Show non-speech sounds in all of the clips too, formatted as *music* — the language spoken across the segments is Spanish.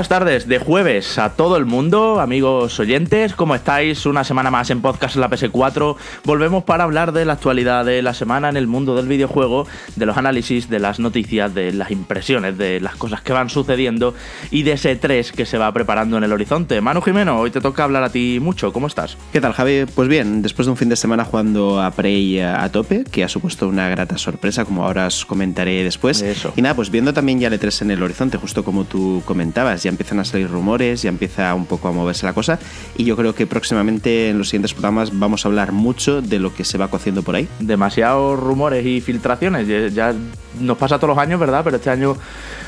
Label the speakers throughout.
Speaker 1: buenas tardes de jueves a todo el mundo, amigos oyentes. ¿Cómo estáis? Una semana más en Podcast en La PS4. Volvemos para hablar de la actualidad de la semana en el mundo del videojuego, de los análisis, de las noticias, de las impresiones, de las cosas que van sucediendo y de ese 3 que se va preparando en el horizonte. Manu Jimeno, hoy te toca hablar a ti mucho. ¿Cómo estás?
Speaker 2: ¿Qué tal, Javi? Pues bien, después de un fin de semana jugando a Prey a tope, que ha supuesto una grata sorpresa, como ahora os comentaré después. Eso. Y nada, pues viendo también ya el 3 e en el horizonte, justo como tú comentabas, ya empiezan a salir rumores, ya empieza un poco a moverse la cosa y yo creo que próximamente en los siguientes programas vamos a hablar mucho de lo que se va cociendo
Speaker 1: por ahí. Demasiados rumores y filtraciones, ya nos pasa todos los años, ¿verdad? Pero este año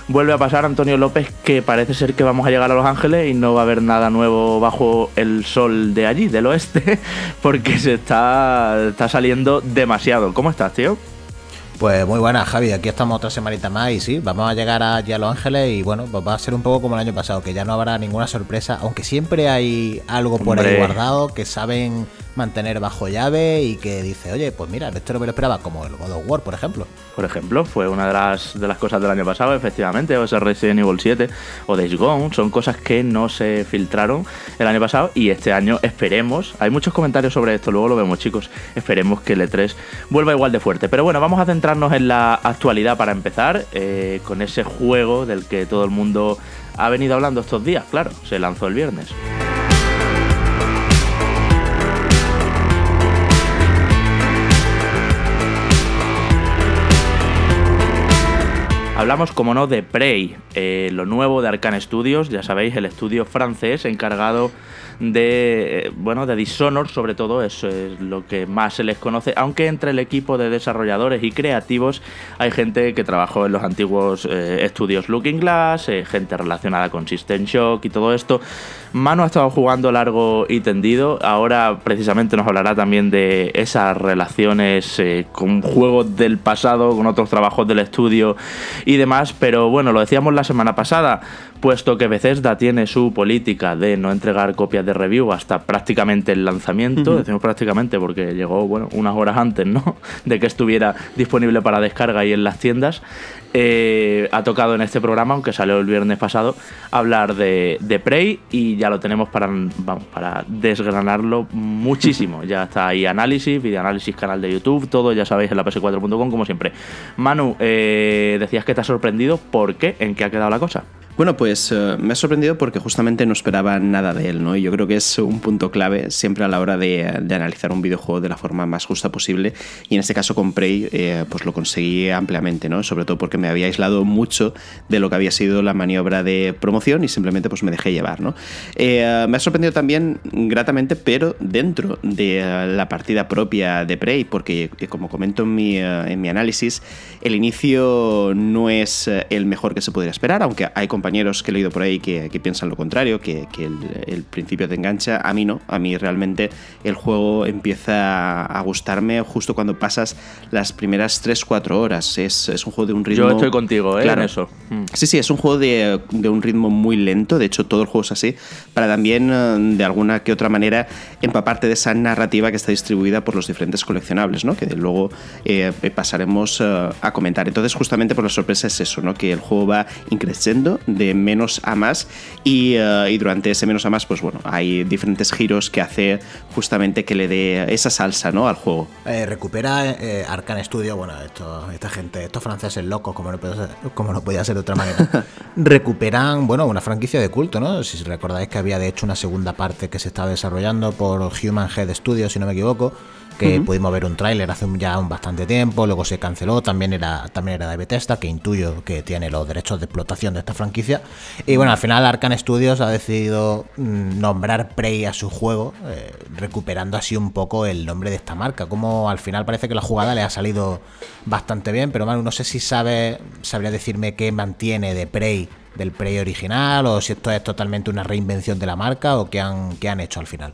Speaker 1: vuelve a pasar Antonio López que parece ser que vamos a llegar a Los Ángeles y no va a haber nada nuevo bajo el sol de allí, del oeste, *laughs* porque se está, está saliendo
Speaker 3: demasiado. ¿Cómo estás, tío? Pues muy buenas, Javi. Aquí estamos otra semanita más y sí, vamos a llegar allí a Los Ángeles y bueno, pues va a ser un poco como el año pasado, que ya no habrá ninguna sorpresa, aunque siempre hay algo por ahí guardado que saben mantener bajo llave y que dice, oye, pues mira, esto no me lo esperaba, como el God of War, por ejemplo.
Speaker 1: Por ejemplo, fue una de las, de las cosas del año pasado, efectivamente, o ese Resident Evil 7 o Days Gone, son cosas que no se filtraron el año pasado y este año esperemos, hay muchos comentarios sobre esto, luego lo vemos chicos, esperemos que el E3 vuelva igual de fuerte. Pero bueno, vamos a centrarnos en la actualidad para empezar, eh, con ese juego del que todo el mundo ha venido hablando estos días, claro, se lanzó el viernes. Hablamos, como no, de Prey, eh, lo nuevo de Arcane Studios, ya sabéis, el estudio francés encargado de, eh, bueno, de Dishonor, sobre todo, eso es lo que más se les conoce, aunque entre el equipo de desarrolladores y creativos hay gente que trabajó en los antiguos eh, estudios Looking Glass, gente relacionada con System Shock y todo esto, Mano ha estado jugando largo y tendido. Ahora precisamente nos hablará también de esas relaciones eh, con juegos del pasado, con otros trabajos del estudio y demás. Pero bueno, lo decíamos la semana pasada, puesto que Bethesda tiene su política de no entregar copias de review hasta prácticamente el lanzamiento. Decimos prácticamente porque llegó bueno, unas horas antes ¿no? *laughs* de que estuviera disponible para descarga y en las tiendas. Eh, ha tocado en este programa, aunque salió el viernes pasado, hablar de, Prey y ya lo tenemos para, desgranarlo muchísimo. *laughs* ya está ahí análisis, videoanálisis, canal de YouTube, todo ya sabéis en la ps4.com como siempre. Manu, eh, decías que te ha sorprendido,
Speaker 2: ¿por qué? ¿En qué ha quedado la cosa? Bueno, pues eh, me ha sorprendido porque justamente no esperaba nada de él, ¿no? Y yo creo que es un punto clave siempre a la hora de, analizar un videojuego de la forma más justa posible. Y en este caso con Prey, eh, pues lo conseguí ampliamente, ¿no? Sobre todo porque me había aislado mucho de lo que había sido la maniobra de promoción y simplemente pues me dejé llevar, ¿no? Eh, me ha sorprendido también gratamente, pero dentro de la partida propia de Prey, porque como comento en mi, en mi análisis, el inicio no es el mejor que se podría esperar, aunque hay compañeros que he leído por ahí que, piensan lo contrario, que, el, principio te engancha. A mí no, a mí realmente el juego empieza a gustarme justo cuando pasas las primeras 3-4 horas. Es, un juego de un ritmo. Yo estoy contigo, ¿eh? En eso. Hmm. Sí, sí, es un juego de, un ritmo muy lento. De hecho, todo el juego es así. Para también, eh, de alguna que otra manera, empaparte de esa narrativa que está distribuida por los diferentes coleccionables, ¿no? Que luego eh, pasaremos a comentar. Entonces, justamente por la sorpresa es eso, ¿no? Que el juego va increciendo de menos a más eh, y, durante ese menos a más, pues bueno, hay diferentes giros que hace justamente que le dé esa salsa, ¿no? Al juego.
Speaker 3: Eh, recupera eh, Arcan Studio, bueno, esto, esta gente, estos franceses locos, como no podía ser, como no podía ser de otra manera, *laughs* recuperan, bueno, una franquicia de culto, ¿no? Si recordáis que había de hecho una segunda parte que se estaba desarrollando por Human Head Studio, si no me equivoco que pudimos ver un tráiler hace ya un bastante tiempo, luego se canceló, también era, también era de Bethesda, que intuyo que tiene los derechos de explotación de esta franquicia. Y bueno, al final Arkane Studios ha decidido mm, nombrar Prey a su juego, eh, recuperando así un poco el nombre de esta marca, como al final parece que la jugada le ha salido bastante bien, pero bueno, no sé si sabe, sabría decirme qué mantiene de Prey del Prey original, o si esto es totalmente una reinvención de la marca, o qué han hecho al final.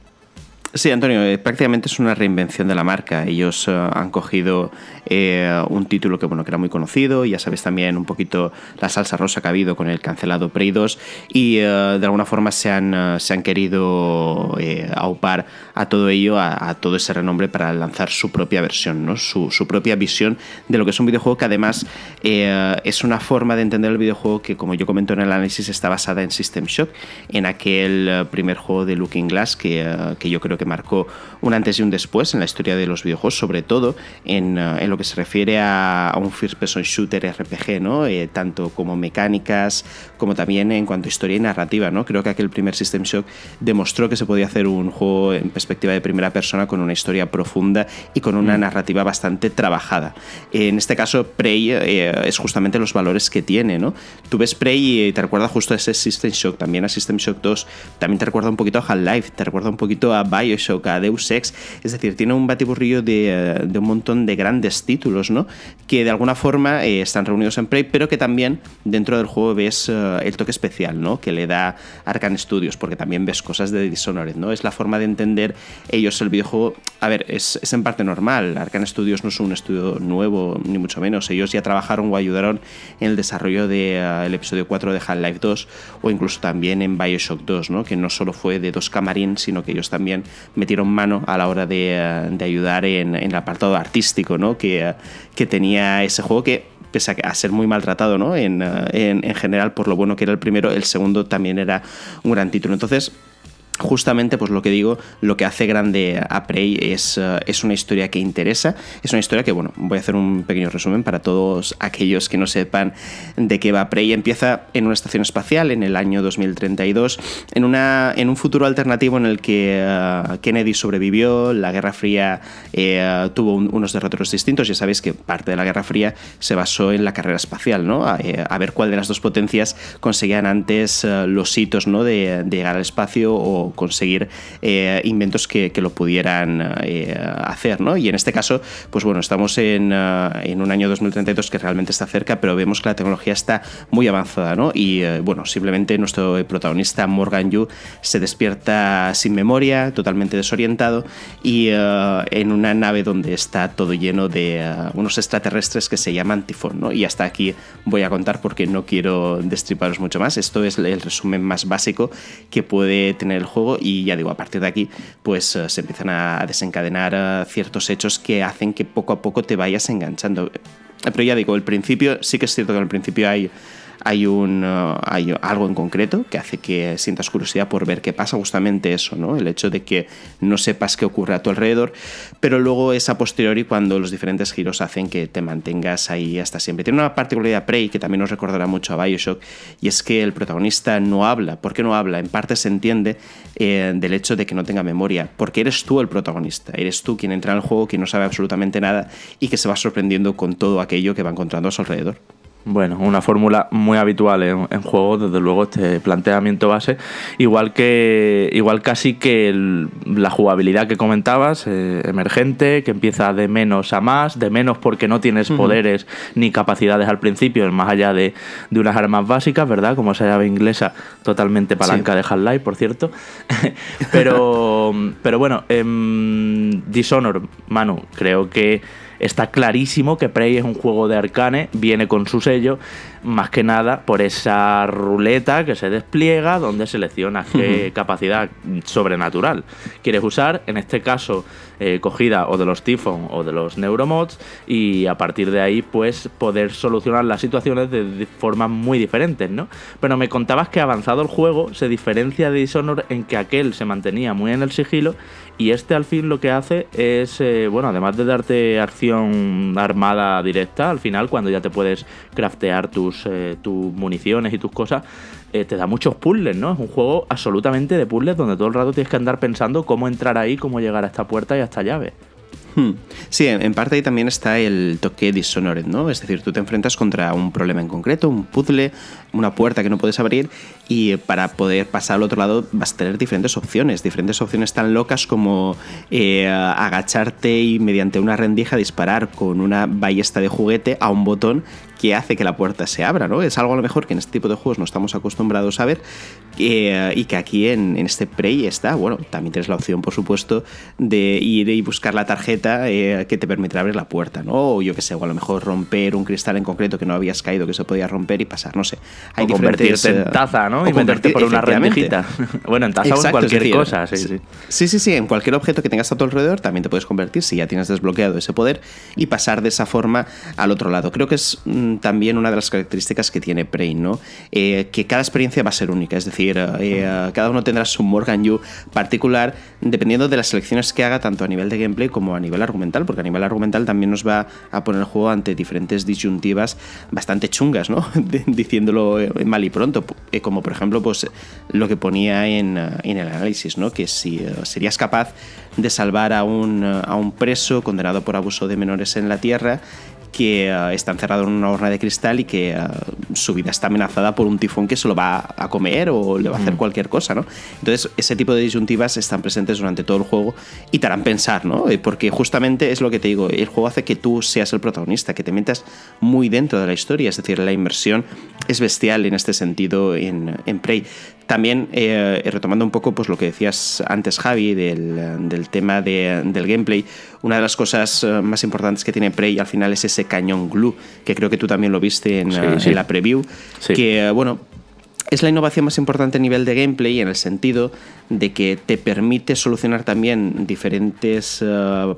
Speaker 2: Sí, Antonio, eh, prácticamente es una reinvención de la marca. Ellos eh, han cogido eh, un título que, bueno, que era muy conocido, ya sabes también un poquito la salsa rosa que ha habido con el cancelado Prey 2 y de alguna forma se han, se han querido aupar a todo ello, a, todo ese renombre para lanzar su propia versión, ¿no? su, propia visión de lo que es un videojuego que además es una forma de entender el videojuego que, como yo comento en el análisis, está basada en System Shock, en aquel primer juego de Looking Glass que, que yo creo que marcó un antes y un después en la historia de los videojuegos, sobre todo en, eh, lo que se refiere a, un first person shooter RPG, ¿no? Eh, tanto como mecánicas, como también en cuanto a historia y narrativa, ¿no? Creo que aquel primer System Shock demostró que se podía hacer un juego en perspectiva de primera persona con una historia profunda y con una mm. narrativa bastante trabajada. En este caso, Prey eh, es justamente los valores que tiene, ¿no? Tú ves Prey y te recuerda justo a ese System Shock, también a System Shock 2, también te recuerda un poquito a Half-Life, te recuerda un poquito a Bioshock, Bioshock, a Deus Ex, es decir, tiene un batiburrillo eh, de, un montón de grandes títulos, ¿no? Que de alguna forma eh, están reunidos en Prey, pero que también dentro del juego ves eh, el toque especial, ¿no? Que le da Arcan Studios, porque también ves cosas de Dishonored, ¿no? Es la forma de entender ellos el videojuego. A ver, es, en parte normal. Arcan Studios no es un estudio nuevo, ni mucho menos. Ellos ya trabajaron o ayudaron en el desarrollo del de, episodio 4 de Half-Life 2 o incluso también en Bioshock 2, ¿no? Que no solo fue de dos camarines, sino que ellos también metieron mano a la hora de, eh, ayudar en, el apartado artístico ¿no? que, eh, que tenía ese juego que pese a, ser muy maltratado ¿no? Eh, en, en, general por lo bueno que era el primero, el segundo también era un gran título. Entonces, justamente pues lo que digo, lo que hace grande a Prey es, eh, es, una historia que interesa, es una historia que bueno, voy a hacer un pequeño resumen para todos aquellos que no sepan de qué va Prey. Empieza en una estación espacial en el año 2032, en, una, en un futuro alternativo en el que eh, Kennedy sobrevivió, la Guerra Fría eh, tuvo unos derroteros distintos, ya sabéis que parte de la Guerra Fría se basó en la carrera espacial, ¿no? A, ver cuál de las dos potencias conseguían antes los hitos, ¿no? De, de llegar al espacio o conseguir eh, inventos que, lo pudieran eh, hacer, Y en este caso, pues bueno, estamos en, eh, un año 2032 que realmente está cerca, pero vemos que la tecnología está muy avanzada, ¿no? Y bueno, simplemente nuestro protagonista Morgan Yu se despierta sin memoria, totalmente desorientado y en una nave donde está todo lleno de unos extraterrestres que se llaman Tifón, ¿no? Y hasta aquí voy a contar porque no quiero destriparos mucho más. Esto es el resumen más básico que puede tener el juego y ya digo, a partir de aquí pues eh, se empiezan a desencadenar eh, ciertos hechos que hacen que poco a poco te vayas enganchando. Pero ya digo, el principio, sí que es cierto que el principio hay hay, un, eh, algo en concreto que hace que sientas curiosidad por ver qué pasa, justamente eso, ¿no? El hecho de que no sepas qué ocurre a tu alrededor, pero luego es a posteriori cuando los diferentes giros hacen que te mantengas ahí hasta siempre. Tiene una particularidad Prey que también nos recordará mucho a Bioshock, y es que el protagonista no habla. ¿Por qué no habla? En parte se entiende eh, del hecho de que no tenga memoria, porque eres tú el protagonista, eres tú quien entra el juego, quien no sabe absolutamente nada
Speaker 1: y que se va sorprendiendo con todo aquello que va encontrando a su alrededor. Bueno, una fórmula muy habitual en, juego, desde luego, este planteamiento base. Igual que, igual casi que la jugabilidad que comentabas, eh, emergente, que empieza de menos a más, de menos porque no tienes poderes ni capacidades al principio, más allá de, unas armas básicas, ¿verdad? Como esa llave inglesa, totalmente palanca de Half-Life, por cierto. *laughs* pero, pero bueno, em, Dishonor, Manu, creo que Está clarísimo que Prey es un juego de Arcane, viene con su sello, más que nada por esa ruleta que se despliega donde seleccionas qué capacidad sobrenatural quieres usar, en este caso eh, cogida o de los Tifon o de los Neuromods y a partir de ahí pues poder solucionar las situaciones de formas muy diferentes, ¿no? Pero me contabas que avanzado el juego se diferencia de Dishonored en que aquel se mantenía muy en el sigilo y este al fin lo que hace es, eh, bueno, además de darte acción armada directa, al final cuando ya te puedes craftear tu eh, tus, municiones y tus cosas, eh, te da muchos puzzles, ¿no? Es un juego absolutamente de puzzles donde todo el rato tienes que andar pensando cómo entrar ahí, cómo llegar a esta puerta y a esta llave.
Speaker 2: Hmm. Sí, en parte ahí también está el toque Dishonored, ¿no? Es decir, tú te enfrentas contra un problema en concreto, un puzzle, una puerta que no puedes abrir y eh, para poder pasar al otro lado vas a tener diferentes opciones, diferentes opciones tan locas como agacharte y mediante una rendija disparar con una ballesta de juguete a un botón que hace que la puerta se abra, ¿no? Es algo a lo mejor que en este tipo de juegos no estamos acostumbrados a ver y que aquí en, este Prey está. Bueno, también tienes la opción, por supuesto, de ir y buscar la tarjeta eh, que te permitirá abrir la puerta, ¿no? O yo qué sé, o a lo mejor romper un cristal en concreto que no habías caído, que se podía romper y pasar, no sé. Hay o convertirte en eh, taza, ¿no? y meterte por una rendijita.
Speaker 1: *laughs* bueno, en taza o cualquier cosa, sí sí.
Speaker 2: sí, sí, sí. En cualquier objeto que tengas a tu alrededor también te puedes convertir si ya tienes desbloqueado ese poder y pasar de esa forma al otro lado. Creo que es mm, también una de las características que tiene Prey, ¿no? Eh, que cada experiencia va a ser única, es decir, eh, eh, cada uno tendrá su Morgan Yu particular dependiendo de las elecciones que haga tanto a nivel de gameplay como a nivel argumental, porque a nivel argumental también nos va a poner el juego ante diferentes disyuntivas bastante chungas, ¿no? *laughs* Diciéndolo mal y pronto, como por ejemplo pues lo que ponía en, el análisis, ¿no? Que si serías capaz de salvar a un preso condenado por abuso de menores en la Tierra, que eh, está encerrado en una horna de cristal y que eh, su vida está amenazada por un tifón que se lo va a comer o le va a hacer mm. cualquier cosa, ¿no? Entonces, ese tipo de disyuntivas están presentes durante todo el juego y te harán pensar, ¿no? Eh, porque justamente es lo que te digo, el juego hace que tú seas el protagonista, que te metas muy dentro de la historia, es decir, la inmersión es bestial en este sentido en, en Prey. También, eh, eh, retomando un poco pues, lo que decías antes, Javi, del, tema del gameplay, una de las cosas eh, más importantes que tiene Prey al final es ese cañón glue, que creo que tú también lo viste en, la preview, que, bueno, es la innovación más importante a nivel de gameplay en el sentido de que te permite solucionar también diferentes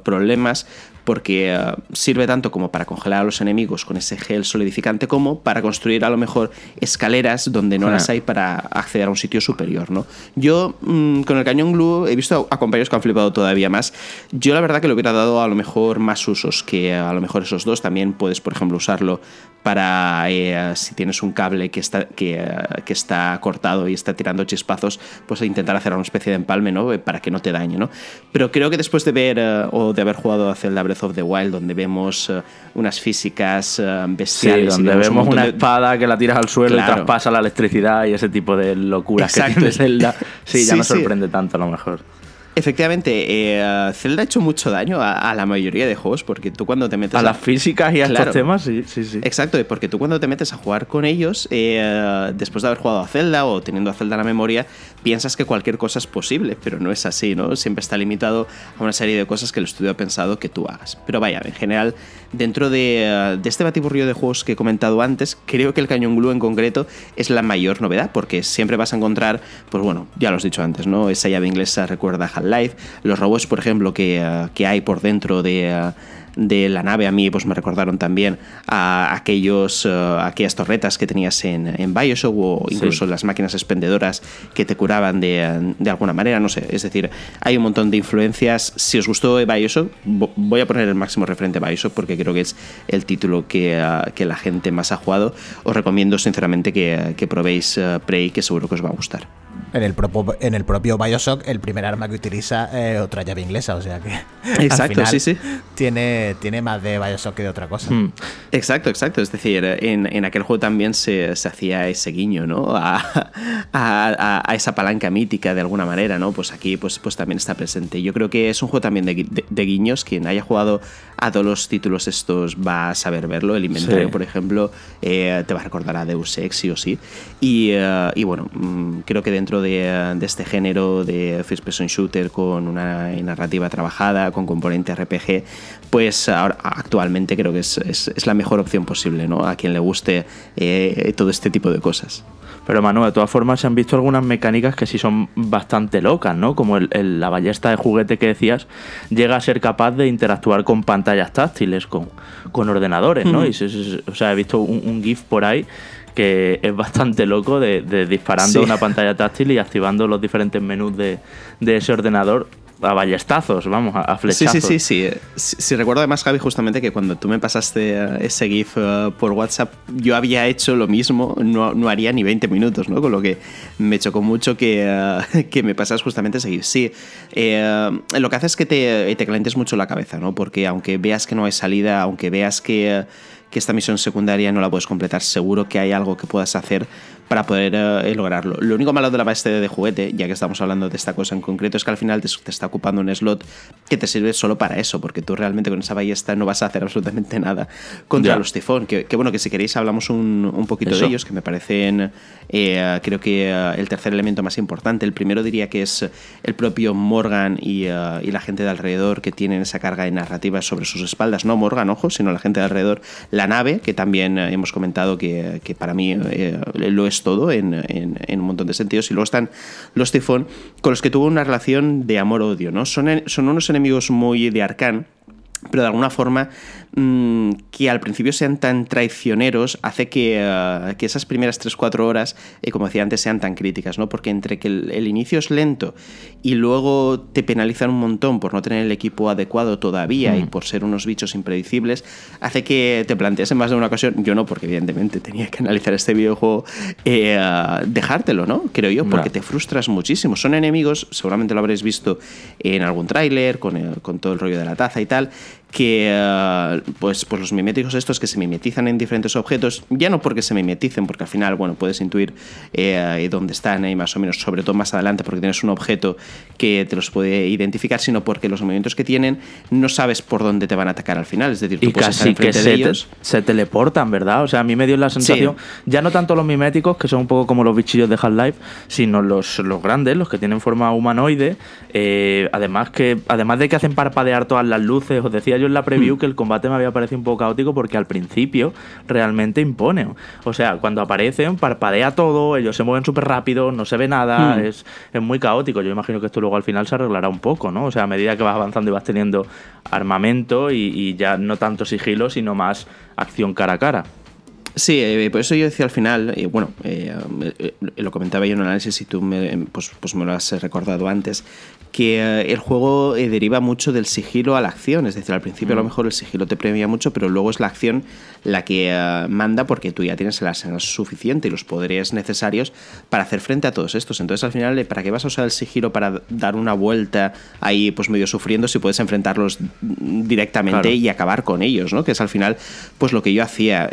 Speaker 2: problemas porque eh, sirve tanto como para congelar a los enemigos con ese gel solidificante como para construir a lo mejor escaleras donde no las hay para acceder a un sitio superior, ¿no? Yo mm, con el cañón glue he visto a, compañeros que han flipado todavía más. Yo la verdad que le hubiera dado a lo mejor más usos que eh, a lo mejor esos dos. También puedes, por ejemplo, usarlo para eh, si tienes un cable que está, que, está cortado y está tirando chispazos, pues intentar hacer una especie de empalme, ¿no? Para que no te dañe, ¿no? Pero creo que después de ver o de haber jugado a Zelda Breath of the Wild, donde vemos eh, unas físicas eh, bestiales. donde vemos una
Speaker 1: espada que la tiras al suelo y traspasa la electricidad y ese tipo de locuras Exacto. que Zelda. *laughs* Sí, ya no sorprende tanto a lo mejor
Speaker 2: efectivamente, eh, Zelda ha hecho mucho daño a, la mayoría de juegos, porque tú cuando te metes... A, las y a temas, sí, sí, sí. Exacto, porque tú cuando te metes a jugar con ellos, eh, después de haber jugado a Zelda o teniendo a Zelda en la memoria, piensas que cualquier cosa es posible, pero no es así, ¿no? Siempre está limitado a una serie de cosas que el estudio ha pensado que tú hagas. Pero vaya, en general, dentro de, este batiburrillo de juegos que he comentado antes, creo que el Cañón Glue en concreto es la mayor novedad, porque siempre vas a encontrar, pues bueno, ya lo he dicho antes, ¿no? Esa llave inglesa recuerda a life, los robots, por ejemplo, que, eh, que hay por dentro de eh, de la nave a mí pues me recordaron también a aquellos, eh, aquellas torretas que tenías en, en Bioshock o incluso las máquinas expendedoras que te curaban de, alguna manera, no sé. Es decir, hay un montón de influencias. Si os gustó Bioshock, voy a poner el máximo referente a Bioshock porque creo que es el título que, eh, la gente más ha jugado. Os recomiendo sinceramente que, probéis eh, Prey, que seguro que os va a gustar.
Speaker 3: En el, en el propio Bioshock, el primer arma que utiliza otra llave inglesa, o sea que. *laughs* Exacto, sí, sí. Tiene tiene, más de Bioshock que de otra cosa. Hmm.
Speaker 2: Exacto, exacto. Es decir, en, aquel juego también se, hacía ese guiño, ¿no? A, esa palanca mítica de alguna manera, ¿no? Pues aquí pues, pues también está presente. Yo creo que es un juego también de guiños. Quien haya jugado a todos los títulos estos va a saber verlo. El inventario, por ejemplo, eh, te va a recordar a Deus Ex, sí o sí. Y, eh, bueno, mm, creo que dentro de, este género de First Person Shooter con una narrativa trabajada, con componente RPG, pues actualmente
Speaker 1: creo que es, la mejor opción posible, ¿no? A quien le guste eh, todo este tipo de cosas. Pero Manu, de todas formas se han visto algunas mecánicas que sí son bastante locas, ¿no? Como la ballesta de juguete que decías, llega a ser capaz de interactuar con pantallas táctiles, con, ordenadores, ¿no? Y o sea, he visto un, GIF por ahí que es bastante loco de, disparando una pantalla táctil y activando los diferentes menús de, ese ordenador a ballestazos, vamos, a, Sí, sí, sí, sí. Si, recuerdo además, Javi, justamente
Speaker 2: que cuando tú me pasaste eh, ese GIF eh, por WhatsApp, yo había hecho lo mismo, no, haría ni 20 minutos, ¿no? Con lo que me chocó mucho que, eh, me pasas justamente ese GIF. Sí, lo que hace es que te, te calientes mucho la cabeza, ¿no? Porque aunque veas que no hay salida, aunque veas que... que esta misión secundaria no la puedes completar, seguro que hay algo que puedas hacer para poder eh, lograrlo. Lo único malo de la base de juguete, ya que estamos hablando de esta cosa en concreto, es que al final te, está ocupando un slot que te sirve solo para eso, porque tú realmente con esa ballesta no vas a hacer absolutamente nada contra los tifón. Que, bueno, que si queréis hablamos un, poquito de ellos, que me parecen, eh, creo que eh, el tercer elemento más importante. El primero diría que es el propio Morgan y, la gente de alrededor que tienen esa carga de narrativa sobre sus espaldas. No Morgan, ojo, sino la gente de alrededor. La nave, que también hemos comentado que, que para mí lo es todo en, un montón de sentidos. Y luego están los Tifón, con los que tuvo una relación de amor-odio, ¿no? Son, son unos enemigos muy de Arcán pero de alguna forma mm, que al principio sean tan traicioneros hace que, eh, esas primeras 3-4 horas, eh, como decía antes, sean tan críticas, ¿no? Porque entre que el, inicio es lento y luego te penalizan un montón por no tener el equipo adecuado todavía y mm. por ser unos bichos impredecibles, hace que te plantees en más de una ocasión, yo no, porque evidentemente tenía que analizar este videojuego, eh, dejártelo, ¿no? Creo yo, porque te frustras muchísimo. Son enemigos, seguramente lo habréis visto en algún tráiler, con, con todo el rollo de la taza y tal, que eh, pues, pues los miméticos estos que se mimetizan en diferentes objetos, ya no porque se mimeticen, porque al final, bueno, puedes intuir eh, dónde están ahí más o menos, sobre todo más adelante, porque tienes un objeto que te los puede identificar, sino porque los movimientos que tienen no sabes por dónde te van a atacar al final, es decir, tú y puedes casi estar que se, ellos.
Speaker 1: se teleportan, ¿verdad? O sea, a mí me dio la sensación, ya no tanto los miméticos, que son un poco como los bichillos de Half-Life, sino los, los grandes, los que tienen forma humanoide, eh, además, que, además de que hacen parpadear todas las luces, os decía yo en la preview hmm. que el combate me había parecido un poco caótico porque al principio realmente impone. O sea, cuando aparecen, parpadea todo, ellos se mueven súper rápido, no se ve nada, hmm. es, muy caótico. Yo imagino que esto luego al final se arreglará un poco, ¿no? O sea, a medida que vas avanzando y vas teniendo armamento y, y ya no tanto sigilo, sino más acción cara a cara. Sí, eh, por pues eso yo decía al final, eh, bueno,
Speaker 2: eh, lo comentaba yo en un análisis y tú me, pues, pues me lo has recordado antes, que el juego deriva mucho del sigilo a la acción, es decir, al principio a lo mm. mejor el sigilo te premia mucho, pero luego es la acción la que manda porque tú ya tienes el arsenal suficiente y los poderes necesarios para hacer frente a todos estos. Entonces al final, ¿para qué vas a usar el sigilo para dar una vuelta ahí pues medio sufriendo si puedes enfrentarlos directamente y acabar con ellos, ¿no? Que es al final pues lo que yo hacía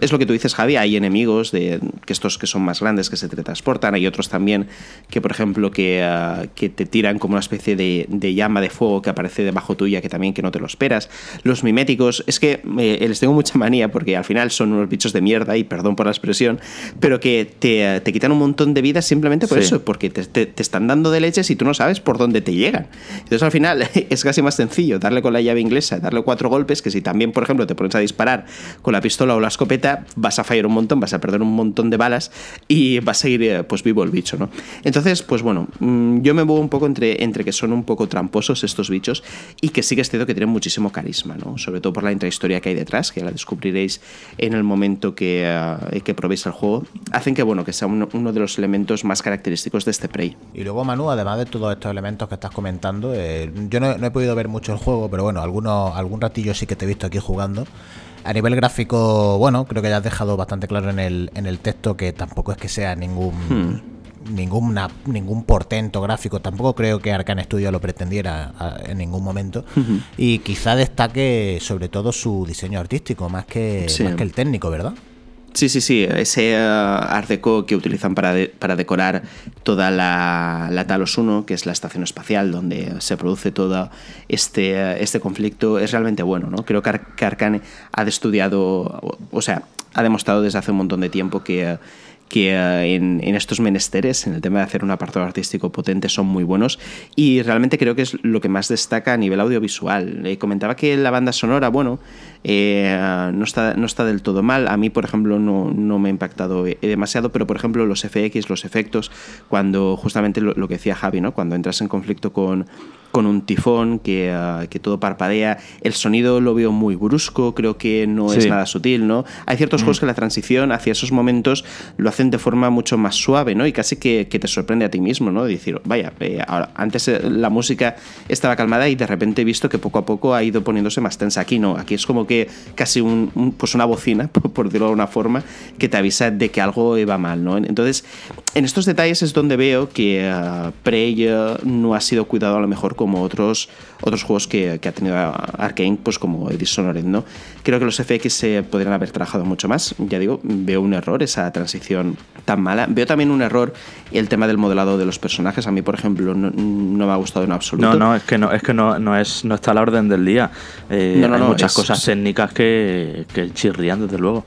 Speaker 2: es lo que tú dices, Javi, hay enemigos de que estos que son más grandes que se te transportan, hay otros también que, por ejemplo, que, ah, te tiran como una especie de, llama de fuego que aparece debajo tuya, que también que no te lo esperas. Los miméticos, es que eh, les tengo mucha manía porque al final son unos bichos de mierda, y perdón por la expresión, pero que te, ah, quitan un montón de vida simplemente por eso, porque te, están dando de leches y tú no sabes por dónde te llegan. Entonces al final *laughs* es casi más sencillo darle con la llave inglesa, darle cuatro golpes, que si también, por ejemplo, te pones a disparar con la pistola o la escopeta, vas a fallar un montón, vas a perder un montón de balas y va a seguir eh, pues vivo el bicho, ¿no? Entonces, pues bueno, mm, yo me muevo un poco entre, entre que son un poco tramposos estos bichos y que sí que que tienen muchísimo carisma, ¿no? Sobre todo por la intrahistoria que hay detrás, que la descubriréis en el momento que, eh, que probéis el juego, hacen que, bueno, que sea uno, de los elementos más característicos de este Prey.
Speaker 3: Y luego, Manu, además de todos estos elementos que estás comentando, eh, yo no, he podido ver mucho el juego, pero bueno, algunos, algún ratillo sí que te he visto aquí jugando a nivel gráfico, bueno, creo que ya has dejado bastante claro en el, en el texto que tampoco es que sea ningún... Hmm. ningún portento gráfico. Tampoco creo que Arcan Studio lo pretendiera en ningún momento. Y quizá destaque sobre todo su diseño artístico, más que, más que el técnico, ¿verdad?
Speaker 2: Sí, sí, sí, ese eh, art deco que utilizan para, para decorar toda la, la, Talos 1, que es la estación espacial donde se produce todo este, eh, este conflicto, es realmente bueno, ¿no? Creo que Arcane ha estudiado, o sea, ha demostrado desde hace un montón de tiempo que, eh, que eh, en, estos menesteres, en el tema de hacer un apartado artístico potente, son muy buenos y realmente creo que es lo que más destaca a nivel audiovisual. Eh, comentaba que la banda sonora, bueno, eh, no, está, no está del todo mal. A mí, por ejemplo, no, me ha impactado demasiado, pero por ejemplo los FX, los efectos, cuando justamente lo, que decía Javi, ¿no? cuando entras en conflicto con, un tifón que, todo parpadea. El sonido lo veo muy brusco, creo que no es nada sutil, ¿no? Hay ciertos juegos mm. que la transición hacia esos momentos lo hace de forma mucho más suave, ¿no? Y casi que, te sorprende a ti mismo, ¿no? De decir, vaya, eh, ahora, antes eh, la música estaba calmada y de repente he visto que poco a poco ha ido poniéndose más tensa. Aquí no, aquí es como que casi un, pues una bocina, *laughs* por, decirlo de una forma, que te avisa de que algo va mal, ¿no? Entonces, en estos detalles es donde veo que eh, Prey eh, no ha sido cuidado a lo mejor como otros, otros juegos que, ha tenido Arkane, pues como Dishonored, ¿no? Creo que los FX se podrían haber trabajado mucho más. Ya digo, veo un error, esa transición tan mala. Veo también un error el tema del modelado de los personajes. A mí, por ejemplo, no, me ha
Speaker 1: gustado en absoluto. No, no, es que no, es que no, es, no está a la orden del día. Eh, hay muchas cosas técnicas que, que chirrían, desde luego.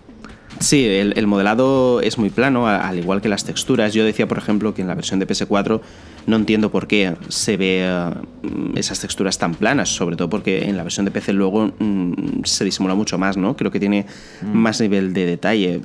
Speaker 1: Sí, el, modelado es muy plano,
Speaker 2: al igual que las texturas. Yo decía, por ejemplo, que en la versión de PS4 no entiendo por qué se ve mm, esas texturas tan planas, sobre todo porque en la versión de PC luego mm, se disimula mucho más, ¿no? Creo que tiene mm. más nivel de detalle.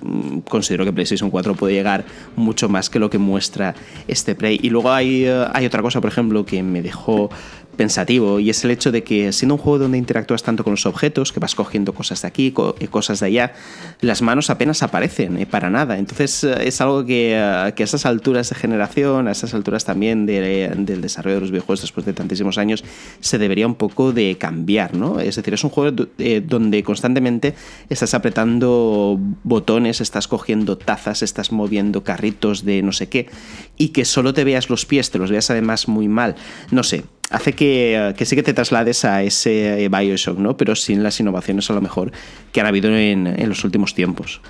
Speaker 2: Considero que PlayStation 4 puede llegar mucho más que lo que muestra este Play. Y luego hay, eh, hay otra cosa, por ejemplo, que me dejó pensativo y es el hecho de que siendo un juego donde interactúas tanto con los objetos, que vas cogiendo cosas de aquí, eh, cosas de allá, las manos apenas aparecen eh, para nada. Entonces eh, es algo que, a esas alturas de generación, a esas alturas también del desarrollo de los videojuegos después de tantísimos años, se debería un poco de cambiar, ¿no? Es decir, es un juego donde constantemente estás apretando botones, estás cogiendo tazas, estás moviendo carritos de no sé qué y que solo te veas los pies, te los veas además muy mal. No sé, hace que, que, sí que te traslades a ese eh, Bioshock, ¿no? Pero sin las innovaciones a lo
Speaker 1: mejor que han habido en, los últimos tiempos.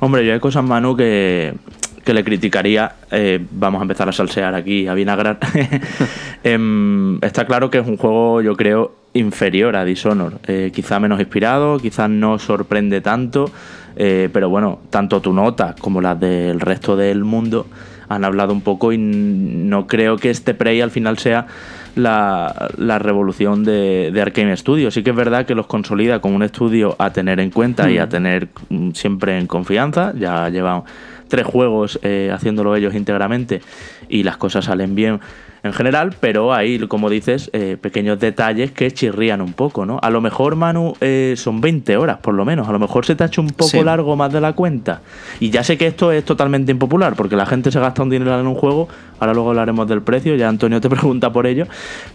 Speaker 1: Hombre, yo hay cosas, Manu, que, que le criticaría. Eh, vamos a empezar a salsear aquí, a vinagrar. *laughs* Em, está claro que es un juego, yo creo, inferior a Dishonor. Eh, quizá menos inspirado, quizás no sorprende tanto. pero bueno, tanto tu nota como las del resto del mundo han hablado un poco y no creo que este Prey al final sea la, revolución de, de, Studio. Studios. Sí que es verdad que los consolida como un estudio a tener en cuenta y a mm. tener mm, siempre en confianza. Ya llevan tres juegos eh, haciéndolo ellos íntegramente y las cosas salen bien en general, pero hay, como dices, eh, pequeños detalles que chirrían un poco, ¿no? A lo mejor, Manu, eh, son 20 horas por lo menos, a lo mejor se te ha hecho un poco largo más de la cuenta. Y ya sé que esto es totalmente impopular, porque la gente se gasta un dinero en un juego, ahora luego hablaremos del precio, ya Antonio te *laughs* pregunta por ello,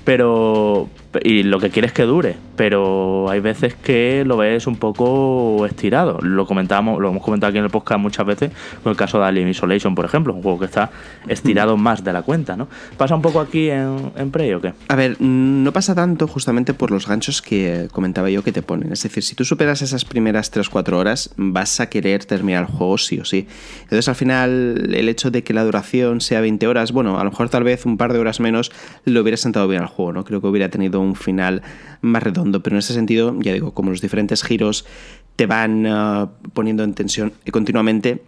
Speaker 1: pero... Y lo que quieres que dure, pero hay veces que lo ves un poco estirado. Lo comentábamos, lo hemos comentado aquí en el podcast muchas veces, con el o Alien Isolation, por ejemplo, un juego que está estirado mm. más de la cuenta, ¿no? ¿Pasa un poco aquí en, Prey o
Speaker 2: qué? A ver, mm, no pasa tanto justamente por los ganchos que comentaba yo que te ponen. Es decir, si tú superas esas primeras 3-4 horas, vas a querer terminar el juego sí o sí. Entonces, al final, el hecho de que la duración sea 20 horas, bueno, a lo mejor tal vez un par de horas menos lo hubiera sentado bien al juego, ¿no? Creo que hubiera tenido un final más redondo, pero en ese sentido, ya digo, como los diferentes giros te van ah, poniendo en tensión continuamente,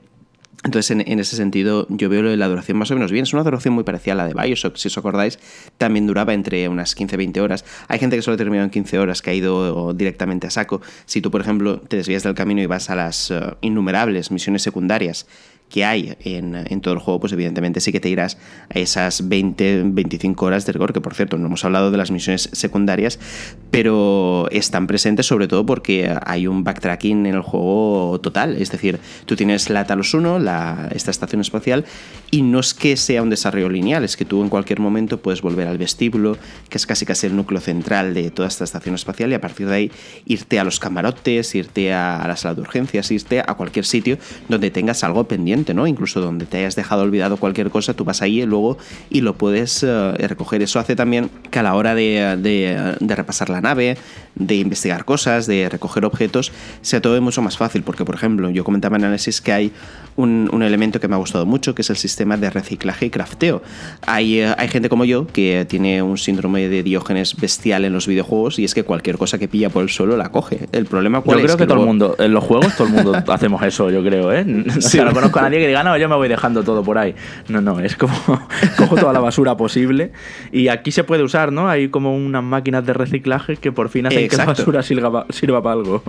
Speaker 2: entonces, en, ese sentido, yo veo la duración más o menos bien. Es una duración muy parecida a la de Bioshock, si os acordáis. También duraba entre unas 15-20 horas. Hay gente que solo terminó en 15 horas, que ha ido directamente a saco. Si tú, por ejemplo, te desvías del camino y vas a las eh, innumerables misiones secundarias que hay en, todo el juego, pues evidentemente sí que te irás a esas 20, 25 horas de rigor, que por cierto no hemos hablado de las misiones secundarias, pero están presentes sobre todo porque hay un backtracking en el juego total, es decir, tú tienes la Talos 1, esta estación espacial, y no es que sea un desarrollo lineal, es que tú en cualquier momento puedes volver al vestíbulo, que es casi casi el núcleo central de toda esta estación espacial, y a partir de ahí irte a los camarotes, irte a la sala de urgencias, irte a cualquier sitio donde tengas algo pendiente ¿no? Incluso donde te hayas dejado olvidado cualquier cosa, tú vas ahí y eh, luego y lo puedes eh, recoger. Eso hace también que a la hora de, repasar la nave, de investigar cosas, de recoger objetos, sea todo mucho más fácil. Porque, por ejemplo, yo comentaba en análisis que hay un, elemento que me ha gustado mucho, que es el sistema de reciclaje y crafteo. Hay, eh, hay gente como yo que tiene un síndrome de Diógenes bestial en los videojuegos y es que cualquier cosa que pilla por el suelo la coge. El problema cuál yo creo que, todo el mundo,
Speaker 1: en los juegos todo el mundo *laughs* hacemos eso, yo creo, ¿eh? *laughs* nadie que diga, no, yo me voy dejando todo por ahí. No, no, es como *laughs* cojo toda la basura posible. Y aquí se puede usar, ¿no? Hay como unas máquinas de reciclaje que por fin hacen que la basura sirva, sirva, para algo.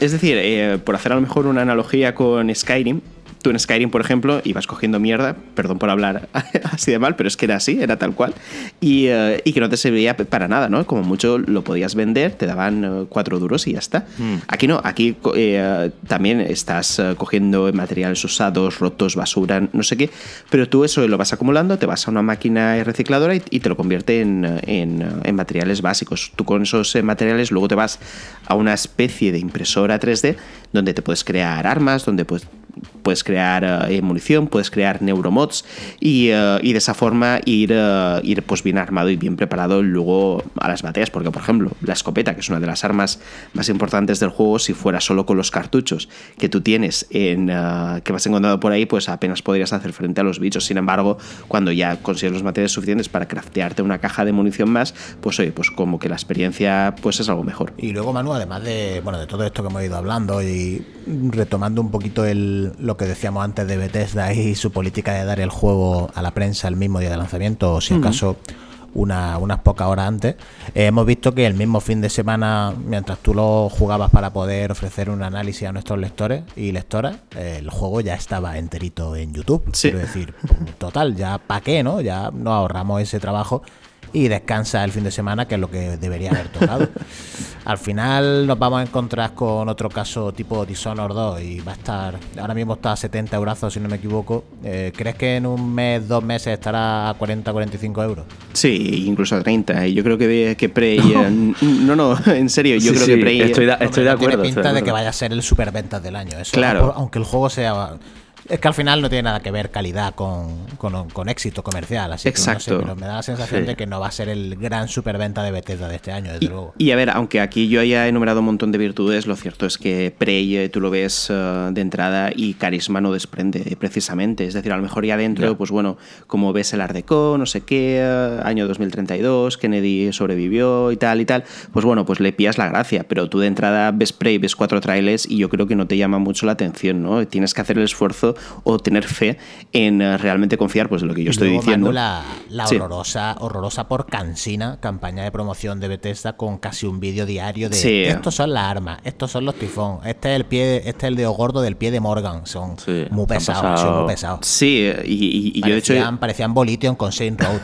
Speaker 2: Es decir, eh, por hacer a lo mejor una analogía con Skyrim, tú en Skyrim, por ejemplo, ibas cogiendo mierda, perdón por hablar *laughs* así de mal, pero es que era así, era tal cual, y, eh, que no te servía para nada, ¿no? Como mucho lo podías vender, te daban eh, cuatro duros y ya está. Mm. Aquí no, aquí eh, también estás cogiendo materiales usados, rotos, basura, no sé qué, pero tú eso lo vas acumulando, te vas a una máquina recicladora y, te lo convierte en, en, materiales básicos. Tú con esos materiales luego te vas a una especie de impresora 3D donde te puedes crear armas, donde puedes puedes crear eh, munición, puedes crear neuromods y, eh, de esa forma ir, eh, ir pues bien armado y bien preparado luego a las batallas, porque por ejemplo la escopeta, que es una de las armas más importantes del juego, si fuera solo con los cartuchos que tú tienes en, que vas encontrando por ahí, pues apenas podrías hacer frente a los bichos, sin embargo cuando ya consigues los materiales suficientes para craftearte una caja de munición más, pues oye, pues como que la experiencia pues es algo mejor.
Speaker 3: Y luego Manu, además de, bueno, de todo esto que hemos ido hablando y retomando un poquito el, lo que decíamos antes de Bethesda y su política de dar el juego a la prensa el mismo día de lanzamiento, o si acaso caso unas pocas horas antes, eh, hemos visto que el mismo fin de semana, mientras tú lo jugabas para poder ofrecer un análisis a nuestros lectores y lectoras, el juego ya estaba enterito en YouTube. Quiero decir, *laughs* total, ya pa' qué, ¿no? Ya nos ahorramos ese trabajo y descansa el fin de semana, que es lo que debería haber tocado. *laughs* Al final nos vamos a encontrar con otro caso tipo Dishonored 2 y va a estar, ahora mismo está a 70 euros si no me equivoco. Eh, ¿Crees que en un mes, dos meses estará a 40, 45 euros?
Speaker 2: Sí, incluso a 30. ¿eh? Yo creo que, que Prey... No. Eh, no, *laughs* en serio, yo creo que Prey... Estoy, estoy de acuerdo. Tiene pinta de, que vaya
Speaker 3: a ser el superventas del año. claro. aunque el juego sea es que al final no tiene nada que ver calidad con, éxito comercial, así que pero me da la sensación de que no va a ser el gran superventa de Bethesda de este año, desde y, luego.
Speaker 2: Y a ver, aunque aquí yo haya enumerado un montón de virtudes, lo cierto es que Prey eh, tú lo ves eh, de entrada y carisma no desprende precisamente, es decir, a lo mejor ya dentro, pues bueno, como ves el Ardeco, no sé qué, eh, año 2032, Kennedy sobrevivió y tal y tal, pues bueno, pues le pillas la gracia, pero tú de entrada ves Prey, ves cuatro trailers y yo creo que no te llama mucho la atención, ¿no? Tienes que hacer el esfuerzo o tener fe en eh, realmente confiar pues en lo que yo estoy diciendo. la,
Speaker 3: horrorosa, horrorosa por cansina campaña de promoción de Bethesda con casi un vídeo diario de estos son las armas, estos son los tifón, este es el pie, este el dedo gordo del pie de Morgan, son muy pesados, pesados.
Speaker 2: Sí, y, yo de hecho
Speaker 3: parecían con Saint Row,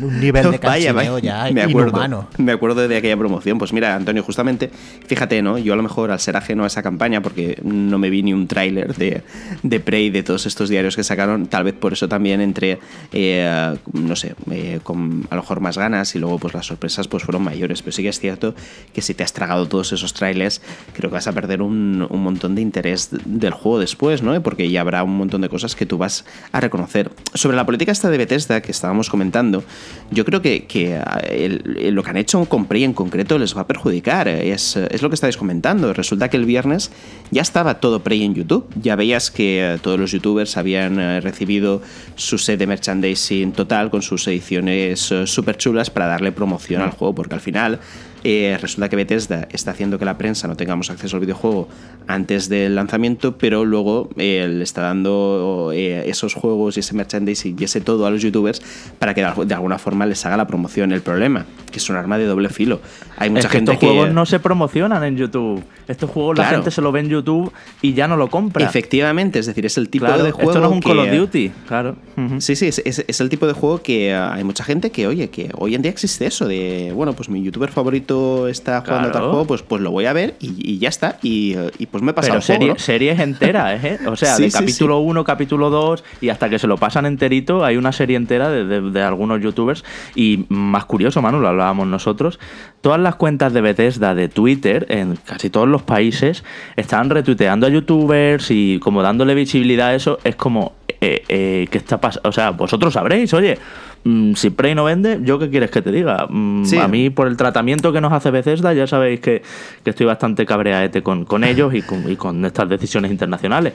Speaker 3: un *laughs* nivel de vaya, me acuerdo,
Speaker 2: Me acuerdo de aquella promoción, pues mira, Antonio, justamente, fíjate, ¿no? Yo a lo mejor al ser ajeno a esa campaña porque no me vi ni un tráiler de de pre de todos estos diarios que sacaron, tal vez por eso también entre eh, no sé, eh, con a lo mejor más ganas y luego pues las sorpresas pues fueron mayores. Pero sí que es cierto que si te has tragado todos esos trailers, creo que vas a perder un, montón de interés del juego después, ¿no? Porque ya habrá un montón de cosas que tú vas a reconocer. Sobre la política esta de Bethesda que estábamos comentando, yo creo que, eh, lo que han hecho con Prey en concreto les va a perjudicar. Es, es lo que estáis comentando. Resulta que el viernes ya estaba todo Prey en YouTube. Ya veías que todo los youtubers habían eh, recibido su set de merchandising total con sus ediciones eh, super chulas para darle promoción al juego, porque al final eh, resulta que Bethesda está haciendo que la prensa no tengamos acceso al videojuego antes del lanzamiento, pero luego eh, le está dando eh, esos juegos y ese merchandising y ese todo a los youtubers para que de alguna forma les haga la promoción. El problema, que es un arma de doble filo. Hay mucha que gente estos que... juegos no
Speaker 1: se promocionan en YouTube. Estos juegos la gente se lo ve en YouTube y ya no lo compra.
Speaker 2: Efectivamente, es decir, es el tipo de juego. Esto no es un Call of Duty, claro. Sí, sí, es el tipo de juego que ah, hay mucha gente que, oye, que hoy en día existe eso de, bueno, pues mi youtuber favorito está jugando a tal juego, pues, pues lo voy a ver y, ya está. Y,
Speaker 1: pues me he pasado Pero serie, series enteras, ¿eh? O sea, *laughs* de capítulo 1, capítulo 2 y hasta que se lo pasan enterito, hay una serie entera de, algunos youtubers. Y más curioso, Manu, lo hablábamos nosotros, todas las cuentas de Bethesda de Twitter en casi todos los países están retuiteando a youtubers y como dándole visibilidad a eso, es como... Eh, eh, ¿Qué está pasando? O sea, vosotros sabréis, oye. Mm, si Prey no vende, ¿yo qué quieres que te diga? Mm, a mí, por el tratamiento que nos hace Bethesda, ya sabéis que, estoy bastante cabreaete con, con ellos y con, y con, estas decisiones internacionales.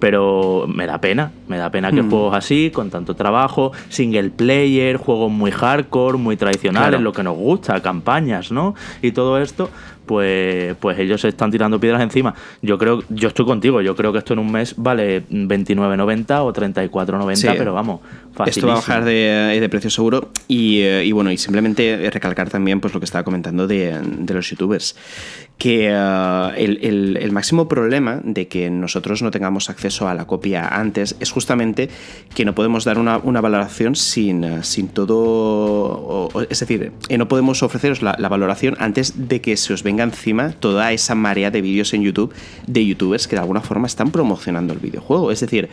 Speaker 1: Pero me da pena, me da pena que mm. juegos así, con tanto trabajo, single player, juegos muy hardcore, muy tradicionales, lo que nos gusta, campañas, ¿no? Y todo esto, pues, pues ellos se están tirando piedras encima. Yo creo, yo estoy contigo, yo creo que esto en un mes vale 29.90 o 34.90, pero vamos, Esto va a bajar de, eh, de precio seguro y, eh, bueno, y simplemente eh, recalcar
Speaker 2: también pues lo que estaba comentando de los youtubers, que eh, el, máximo problema de que nosotros no tengamos acceso a la copia antes es justamente que no podemos dar una, valoración sin, eh, sin todo, es decir, eh, no podemos ofreceros la, la, valoración antes de que se os venga encima toda esa marea de vídeos en YouTube de youtubers que de alguna forma están promocionando el videojuego. Es decir,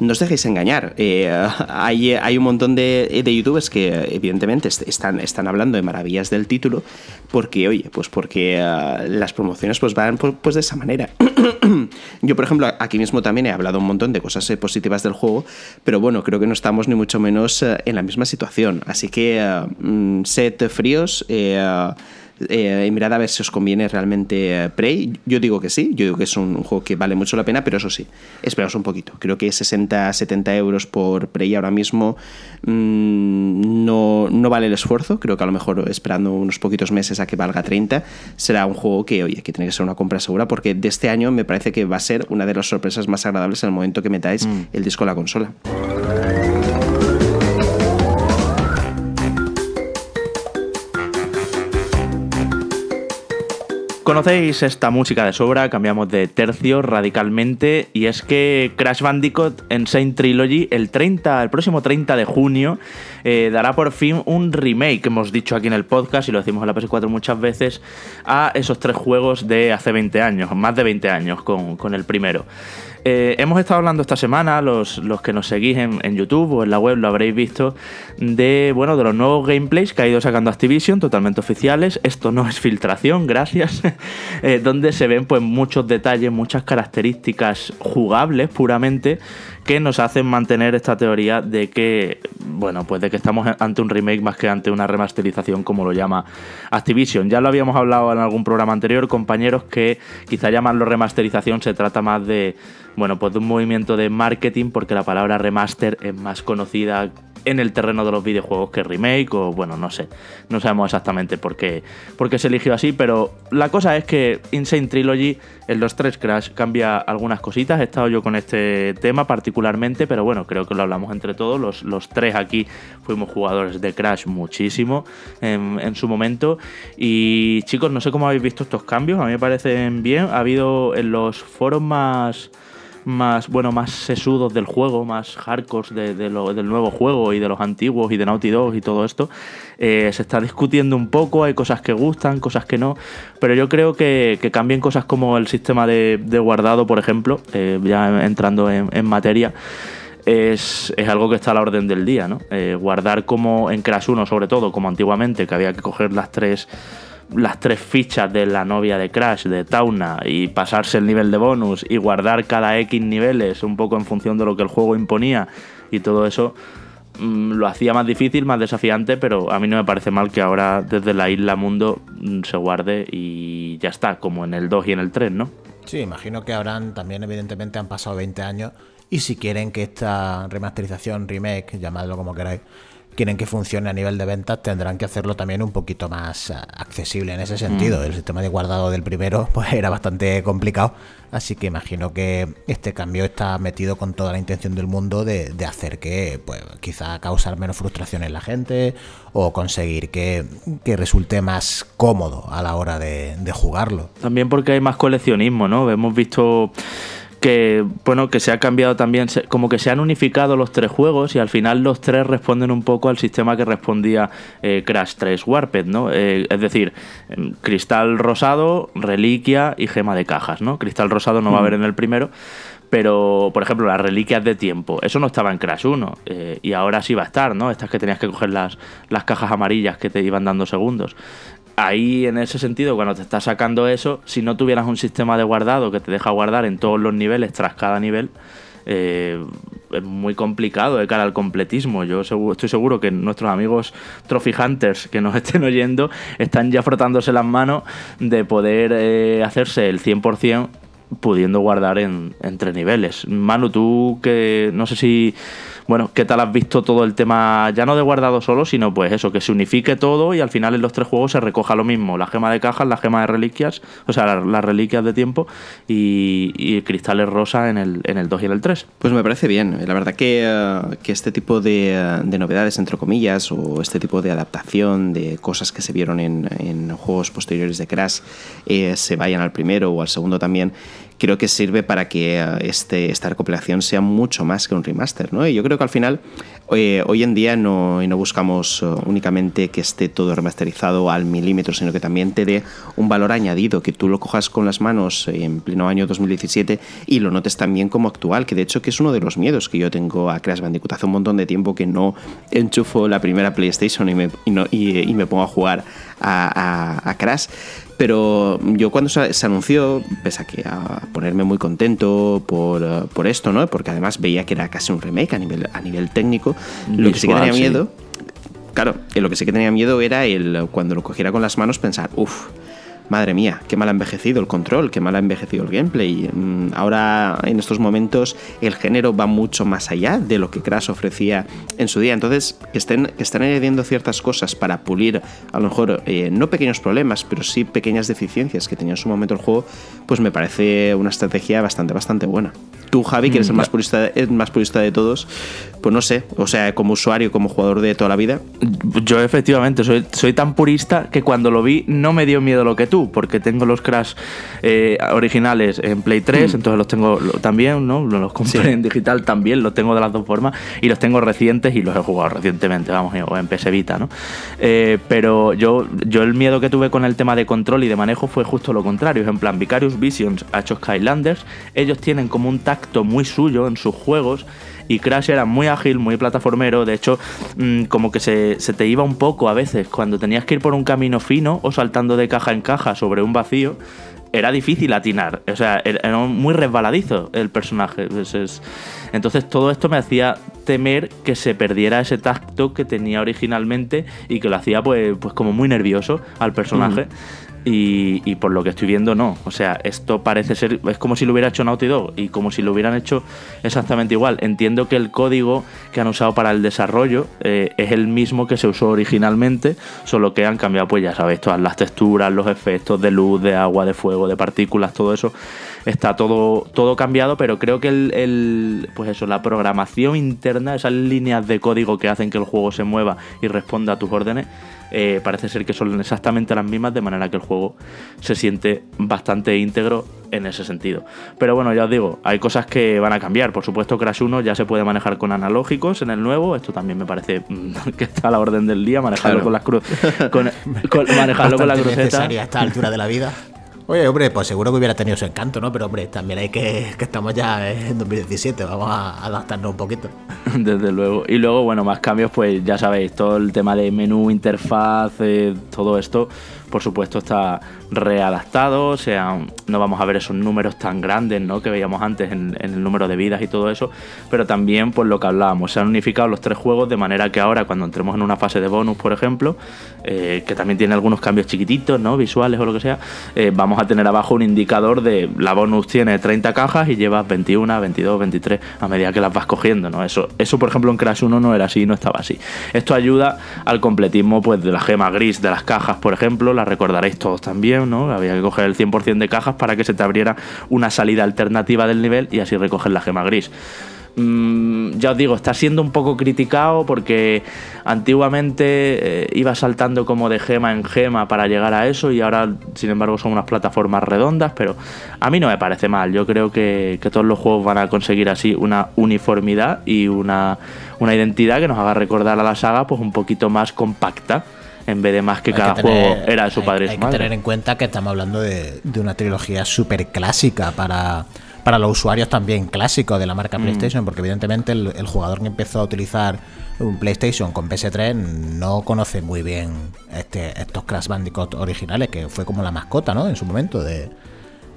Speaker 2: no os dejéis engañar. Eh, hay, un montón de, youtubers que evidentemente están, están hablando de maravillas del título porque, oye, pues porque eh, las promociones pues van pues, pues de esa manera. *clears throat* Yo, por ejemplo, aquí mismo también he hablado un montón de cosas eh, positivas del juego, pero bueno, creo que no estamos ni mucho menos en la misma situación. Así que mm, set fríos eh, mirad a ver si os conviene realmente eh, Prey. Yo digo que sí, yo digo que es un juego que vale mucho la pena, pero eso sí, esperaos un poquito. Creo que 60, 70 euros por Prey ahora mismo mm, no, vale el esfuerzo. Creo que a lo mejor esperando unos poquitos meses a que valga 30, será un juego que, oye, que tiene que ser una compra segura, porque de este año me parece que va a ser una de las sorpresas más agradables en el momento que metáis mm. el disco a la consola.
Speaker 1: Conocéis esta música de sobra, cambiamos de tercio radicalmente y es que Crash Bandicoot Saint Trilogy el 30, el próximo 30 de junio eh, dará por fin un remake, hemos dicho aquí en el podcast y lo decimos en la PS4 muchas veces, a esos tres juegos de hace 20 años, más de 20 años con, con el primero. Eh, hemos estado hablando esta semana, los, que nos seguís en, YouTube o en la web lo habréis visto, de, bueno, de los nuevos gameplays que ha ido sacando Activision, totalmente oficiales. Esto no es filtración, gracias. *laughs* Eh, donde se ven pues muchos detalles, muchas características jugables puramente que nos hacen mantener esta teoría de que, bueno, pues de que estamos ante un remake más que ante una remasterización, como lo llama Activision. Ya lo habíamos hablado en algún programa anterior, compañeros, que quizá llamarlo remasterización se trata más de, bueno, pues de un movimiento de marketing, porque la palabra remaster es más conocida en el terreno de los videojuegos que remake o bueno, no sé. No sabemos exactamente por qué, se eligió así, pero la cosa es que Insane Trilogy en los tres Crash cambia algunas cositas. He estado yo con este tema particularmente, pero bueno, creo que lo hablamos entre todos. Los, los tres aquí fuimos jugadores de Crash muchísimo en, en su momento. Y chicos, no sé cómo habéis visto estos cambios, a mí me parecen bien. Ha habido en los foros más más, bueno, más sesudos del juego, más hardcores de, del nuevo juego y de los antiguos y de Naughty Dog y todo esto, eh, se está discutiendo un poco, hay cosas que gustan, cosas que no, pero yo creo que, que cambien cosas como el sistema de, guardado, por ejemplo, eh, ya entrando en, materia. Es, algo que está a la orden del día, ¿no? Eh, guardar como en Crash 1, sobre todo, como antiguamente, que había que coger las tres las tres fichas de la novia de Crash, de Tauna, y pasarse el nivel de bonus y guardar cada X niveles un poco en función de lo que el juego imponía y todo eso mm, lo hacía más difícil, más desafiante, pero a mí no me parece mal que ahora desde la isla mundo mm, se guarde y ya está, como en el 2 y en el 3, ¿no?
Speaker 3: Sí, imagino que habrán también, evidentemente, han pasado 20 años y si quieren que esta remasterización, remake, llamadlo como queráis, quieren que funcione a nivel de ventas, tendrán que hacerlo también un poquito más eh, accesible en ese sentido. El sistema de guardado del primero *laughs* pues, era bastante complicado, así que imagino que este cambio está metido con toda la intención del mundo de, hacer que pues, quizá causar menos frustración en la gente o conseguir que, resulte más cómodo a la hora de, de jugarlo.
Speaker 1: También porque hay más coleccionismo, ¿no? Hemos visto que bueno que se ha cambiado también como que se han unificado los tres juegos y al final los tres responden un poco al sistema que respondía eh, Crash 3 Warped no eh, es decir em, cristal rosado reliquia y gema de cajas no cristal rosado no va a haber mm. en el primero pero por ejemplo las reliquias de tiempo, eso no estaba en Crash 1 eh, y ahora sí va a estar, ¿no? Estas que tenías que coger las, las cajas amarillas que te iban dando segundos ahí en ese sentido, cuando te estás sacando eso, si no tuvieras un sistema de guardado que te deja guardar en todos los niveles tras cada nivel, eh, es muy complicado de cara al completismo. Yo estoy seguro que nuestros amigos Trophy Hunters que nos *laughs* estén oyendo están ya frotándose las manos de poder eh, hacerse el 100% pudiendo guardar en, entre niveles. Manu, tú que no sé si bueno, ¿qué tal has visto todo el tema, ya no de guardado solo, sino pues eso, que se unifique todo y al final en los tres juegos se recoja lo mismo, la gema de cajas, la gema de reliquias, o sea, las reliquias de tiempo y, cristales rosa en el, en el 2 y en el 3? Pues me parece bien, la verdad que, eh, que
Speaker 2: este tipo eh, de, novedades, entre comillas, o este tipo de adaptación de cosas que se vieron en, juegos posteriores de Crash, eh, se vayan al primero o al segundo también, creo que sirve para que eh, este, esta recopilación sea mucho más que un remaster, ¿no? Y yo creo que al final, eh, hoy en día no, buscamos eh, únicamente que esté todo remasterizado al milímetro, sino que también te dé un valor añadido, que tú lo cojas con las manos en pleno año 2017 y lo notes también como actual, que de hecho es uno de los miedos que yo tengo a Crash Bandicoot. Hace un montón de tiempo que no enchufo la primera PlayStation y me, pongo a jugar a Crash pero yo cuando se, anunció, pese a que a ponerme muy contento por, eh, por, esto, ¿no? Porque además veía que era casi un remake a nivel, a nivel técnico, lo que sí que tenía miedo. Claro, eh, lo que sí que tenía miedo era el cuando lo cogiera con las manos pensar, uff, madre mía, qué mal ha envejecido el control, qué mal ha envejecido el gameplay. Mm, ahora, en estos momentos, el género va mucho más allá de lo que Crash ofrecía en su día. Entonces, que estén, están añadiendo ciertas cosas para pulir, a lo mejor, eh, no pequeños problemas, pero sí pequeñas deficiencias que tenía en su momento el juego, pues me parece una estrategia bastante, bastante buena tú, Javi, que eres el mm, más purista, el más purista de todos, pues no sé,
Speaker 1: o sea, como usuario, como jugador de toda la vida. Yo efectivamente soy, tan purista que cuando lo vi no me dio miedo lo que tú, porque tengo los Crash eh, originales en Play 3, mm. entonces los tengo también, ¿no? Los compré en digital también, los tengo de las dos formas, y los tengo recientes y los he jugado recientemente, vamos, o en PS Vita, ¿no? Eh, pero yo, yo el miedo que tuve con el tema de control y de manejo fue justo lo contrario, en plan, Vicarious Visions, hecho Skylanders, ellos tienen como un tag muy suyo en sus juegos y Crash era muy ágil, muy plataformero, de hecho mm, como que se, te iba un poco a veces, cuando tenías que ir por un camino fino o saltando de caja en caja sobre un vacío, era difícil atinar, o sea, er, era muy resbaladizo el personaje. Entonces, todo esto me hacía temer que se perdiera ese tacto que tenía originalmente y que lo hacía pues, pues como muy nervioso al personaje. Y, por lo que estoy viendo, no. O sea, esto parece ser. Es como si lo hubiera hecho Naughty Dog y como si lo hubieran hecho exactamente igual. Entiendo que el código que han usado para el desarrollo eh, es el mismo que se usó originalmente, solo que han cambiado, pues ya sabes todas las texturas, los efectos de luz, de agua, de fuego, de partículas, todo eso. Está todo, cambiado, pero creo que el pues eso, la programación interna, esas líneas de código que hacen que el juego se mueva y responda a tus órdenes, eh, parece ser que son exactamente las mismas, de manera que el juego se siente bastante íntegro en ese sentido. Pero bueno, ya os digo, hay cosas que van a cambiar. Por supuesto, Crash 1 ya se puede manejar con analógicos en el nuevo. Esto también me parece mm, *laughs* que está a la orden del día, manejarlo con las cru con, *laughs* manejarlo con la cruceta. a esta altura de
Speaker 3: la vida. Oye, hombre, pues seguro que hubiera tenido su encanto, ¿no? Pero, hombre, también hay que, que estamos ya en 2017, vamos a adaptarnos un poquito.
Speaker 1: *laughs* Desde luego. Y luego, bueno, más cambios, pues ya sabéis, todo el tema de menú, interfaz, eh, todo esto, por supuesto está readaptado, o sea, no vamos a ver esos números tan grandes ¿no? que veíamos antes en, el número de vidas y todo eso, pero también pues lo que hablábamos, se han unificado los tres juegos de manera que ahora cuando entremos en una fase de bonus, por ejemplo, eh, que también tiene algunos cambios chiquititos, ¿no? visuales o lo que sea, eh, vamos a tener abajo un indicador de la bonus tiene 30 cajas y llevas 21, 22, 23 a medida que las vas cogiendo, ¿no? Eso, eso por ejemplo en Crash 1 no era así, no estaba así. Esto ayuda al completismo pues de la gema gris de las cajas, por ejemplo, la recordaréis todos también, ¿no? Había que coger el 100% de cajas para que se te abriera una salida alternativa del nivel y así recoger la gema gris mm, ya os digo, está siendo un poco criticado porque antiguamente eh, iba saltando como de gema en gema para llegar a eso y ahora, sin embargo, son unas plataformas redondas, pero a mí no me parece mal. Yo creo que, que todos los juegos van a conseguir así una uniformidad y una, una identidad que nos haga recordar a la saga pues un poquito más compacta en vez de más que cada juego era de su padre Hay que tener en
Speaker 3: cuenta que estamos hablando de, de una trilogía súper clásica para, para los usuarios también clásicos de la marca mm. PlayStation, porque evidentemente el, jugador que empezó a utilizar un PlayStation con PS3 no conoce muy bien este, estos Crash Bandicoot originales, que fue como la mascota, ¿no? En su momento de,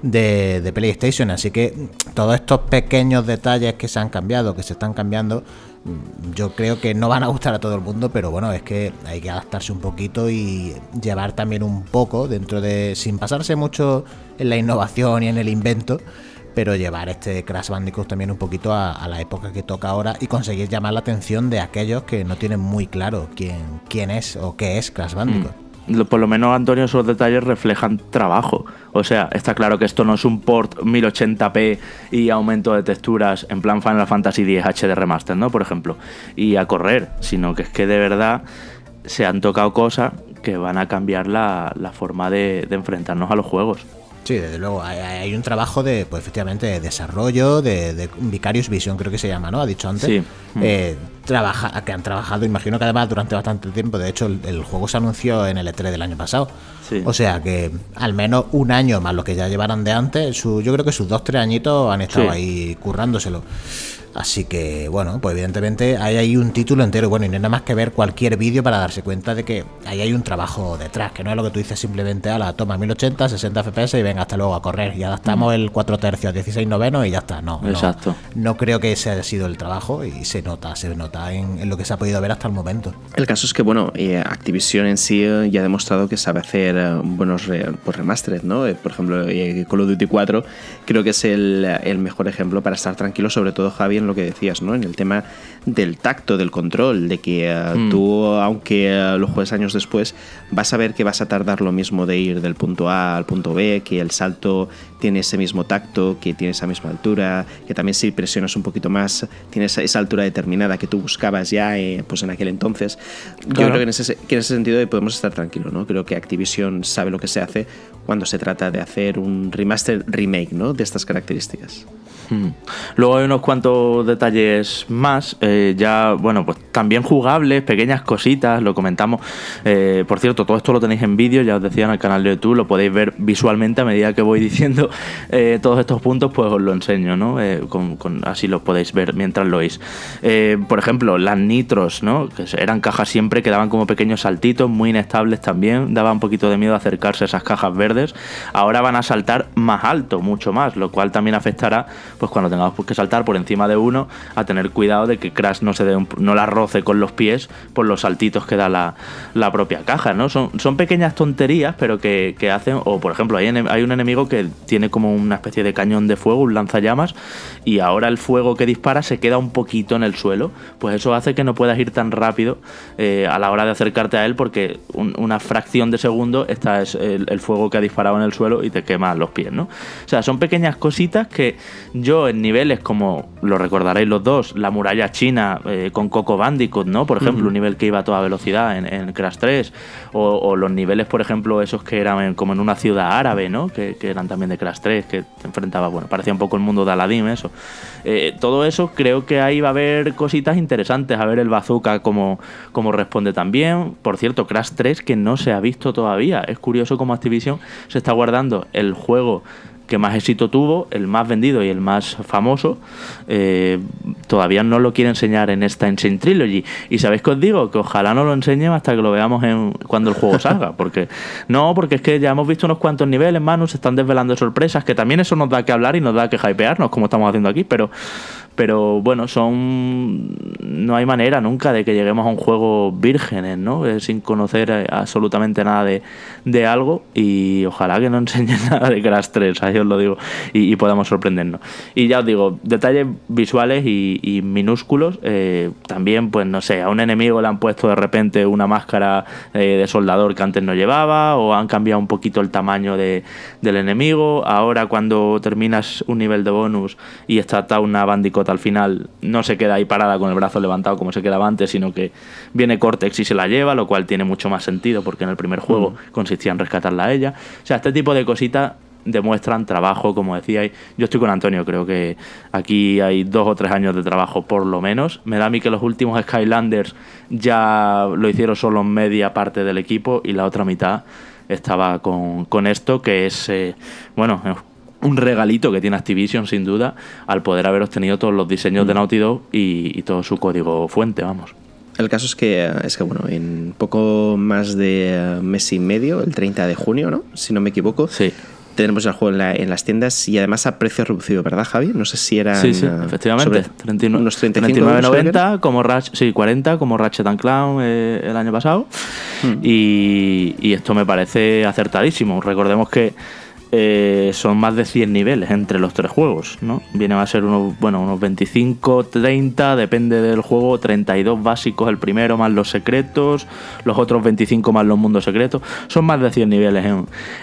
Speaker 3: de, de PlayStation. Así que todos estos pequeños detalles que se han cambiado, que se están cambiando, Mm, yo creo que no van a gustar a todo el mundo, pero bueno, es que hay que adaptarse un poquito y llevar también un poco dentro de, sin pasarse mucho en la innovación y en el invento, pero llevar este Crash Bandicoot también un poquito a, la época que toca ahora y conseguir llamar la atención de aquellos que no tienen muy claro quién, es o qué es Crash Bandicoot
Speaker 1: por lo menos Antonio, esos detalles reflejan trabajo. O sea, está claro que esto no es un port 1080p y aumento de texturas en plan Final Fantasy X HD Remaster, ¿no? Por ejemplo, y a correr, sino que es que de verdad se han tocado cosas que van a cambiar la, forma de enfrentarnos a los juegos.
Speaker 3: Sí, desde luego, hay, un trabajo de, pues efectivamente, de desarrollo, de, de, Vicarious Vision, creo que se llama, ¿no? Ha dicho antes. Eh, trabaja, que han trabajado, imagino que además durante bastante tiempo. De hecho, el, juego se anunció en el E3 del año pasado. O sea que al menos un año más lo que ya llevaran de antes, su, yo creo que sus dos, tres añitos han estado ahí currándoselo. Así que, bueno, pues evidentemente hay ahí un título entero. Bueno, y no hay nada más que ver cualquier vídeo para darse cuenta de que ahí hay un trabajo detrás, que no es lo que tú dices simplemente a la toma 1080, 60 FPS y venga hasta luego a correr. Y adaptamos mm. el 4 tercios, 16 noveno y ya está. No, Exacto. No, creo que ese haya sido el trabajo y se nota, se nota en, lo que se ha podido ver hasta el momento.
Speaker 2: El caso es que, bueno, eh, Activision en sí eh, ya ha demostrado que sabe hacer eh, buenos pues, remasteres, ¿no? por ejemplo, Call of Duty 4 creo que es el mejor ejemplo para estar tranquilo, sobre todo Javier lo que decías, ¿no? En el tema del tacto, del control, de que eh, mm. tú, aunque eh, lo juegues años después, vas a ver que vas a tardar lo mismo de ir del punto A al punto B, que el salto tiene ese mismo tacto, que tiene esa misma altura, que también si presionas un poquito más, tienes esa altura determinada que tú buscabas ya eh, pues en aquel entonces. Yo creo que en, ese, en ese sentido podemos estar tranquilos, ¿no? Creo que Activision sabe lo que se hace cuando se trata de hacer un remaster remake, ¿no? De estas características. Hmm.
Speaker 1: Luego hay unos cuantos detalles más, eh, ya, bueno, pues también jugables, pequeñas cositas, lo comentamos. Eh, por cierto, todo esto lo tenéis en vídeo, ya os decía en el canal de YouTube, lo podéis ver visualmente a medida que voy *laughs* diciendo eh, todos estos puntos, pues os lo enseño, ¿no? así lo podéis ver mientras lo oís. por ejemplo, las nitros, ¿no? Que eran cajas siempre que daban como pequeños saltitos, muy inestables también, daba un poquito de miedo acercarse a esas cajas verdes. Ahora van a saltar más alto, mucho más, lo cual también afectará pues cuando tengamos que saltar por encima de uno, a tener cuidado de que Crash no se no la roce con los pies por los saltitos que da la, propia caja, ¿no? Son, son pequeñas tonterías, pero que, hacen. O por ejemplo, hay, un enemigo que tiene como una especie de cañón de fuego, un lanzallamas, y ahora el fuego que dispara se queda un poquito en el suelo. Pues eso hace que no puedas ir tan rápido eh, a la hora de acercarte a él, porque una fracción de segundo está el, fuego que ha disparado en el suelo y te quema los pies, ¿no? O sea, son pequeñas cositas que yo en niveles como, lo recordaréis los dos, la muralla china eh, con Coco Bandicoot, ¿no? Por ejemplo, un nivel que iba a toda velocidad en, Crash 3, o, los niveles, por ejemplo, esos que eran como en una ciudad árabe, ¿no? Que, eran también de Crash 3, que enfrentaba, bueno, parecía un poco el mundo de Aladdin, eso. Eh, todo eso creo que ahí va a haber cositas interesantes, a ver el bazooka como, como responde también. Por cierto, Crash 3 que no se ha visto todavía. Es curioso cómo Activision se está guardando el juego que más éxito tuvo, el más vendido y el más famoso, eh, todavía no lo quiere enseñar en esta Ancient Trilogy. Y sabéis que os digo, que ojalá no lo enseñen hasta que lo veamos en, cuando el juego salga. *laughs* Porque no, porque es que ya hemos visto unos cuantos niveles, Manu, se están desvelando sorpresas, que también eso nos da que hablar y nos da que hypearnos, como estamos haciendo aquí, pero pero bueno, son. No hay manera nunca de que lleguemos a un juego vírgenes, ¿no? Eh, sin conocer eh, absolutamente nada de, algo y ojalá que no enseñen *laughs* nada de Crash 3, ahí os lo digo, y, podamos sorprendernos. Y ya os digo, detalles visuales y, minúsculos. Eh, también, pues no sé, a un enemigo le han puesto de repente una máscara de soldador que antes no llevaba, o han cambiado un poquito el tamaño de, del enemigo. Ahora, cuando terminas un nivel de bonus y está una bandico al final no se queda ahí parada con el brazo levantado como se quedaba antes, sino que viene Cortex y se la lleva, lo cual tiene mucho más sentido porque en el primer juego mm. consistía en rescatarla a ella. O sea, este tipo de cositas demuestran trabajo, como decíais. Yo estoy con Antonio, creo que aquí hay dos o tres años de trabajo por lo menos. Me da a mí que los últimos Skylanders ya lo hicieron solo media parte del equipo y la otra mitad estaba con, esto, que es, eh, bueno, un regalito que tiene Activision, sin duda, al poder haber obtenido todos los diseños de mm. Naughty Dog y, todo su código fuente, vamos.
Speaker 2: El caso es que, es bueno, en poco más de mes y medio, el 30 de junio, ¿no? Si no me equivoco. Sí. Tenemos el juego en, las tiendas y además a precio reducido, ¿verdad, Javi? No sé si era. Sí, sí, efectivamente. 39, unos 39,90
Speaker 1: como Ratchet, sí, 40 como Ratchet and Clown eh, el año pasado. Hmm. Y, y esto me parece acertadísimo. Recordemos que eh, son más de 100 niveles entre los tres juegos, ¿no? Viene a ser unos, bueno, unos 25, 30, depende del juego, 32 básicos el primero más los secretos, los otros 25 más los mundos secretos, son más de 100 niveles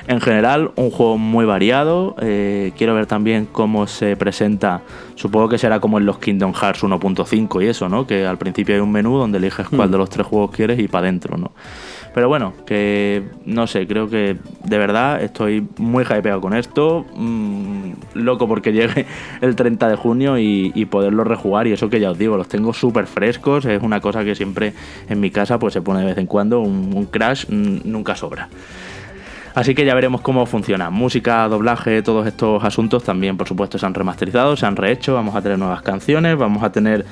Speaker 1: en, general, un juego muy variado, eh, quiero ver también cómo se presenta, supongo que será como en los Kingdom Hearts 1.5 y eso, ¿no? Que al principio hay un menú donde eliges cuál hmm. de los tres juegos quieres y para adentro, ¿no? Pero bueno, que no sé, creo que de verdad estoy muy hypeado con esto. Mm, loco porque *laughs* llegue el 30 de junio y, poderlo rejugar. Y eso que ya os digo, los tengo súper frescos. Es una cosa que siempre en mi casa pues se pone de vez en cuando. Un, crash mm, nunca sobra. Así que ya veremos cómo funciona. Música, doblaje, todos estos asuntos también, por supuesto, se han remasterizado, se han rehecho. Vamos a tener nuevas canciones, vamos a tener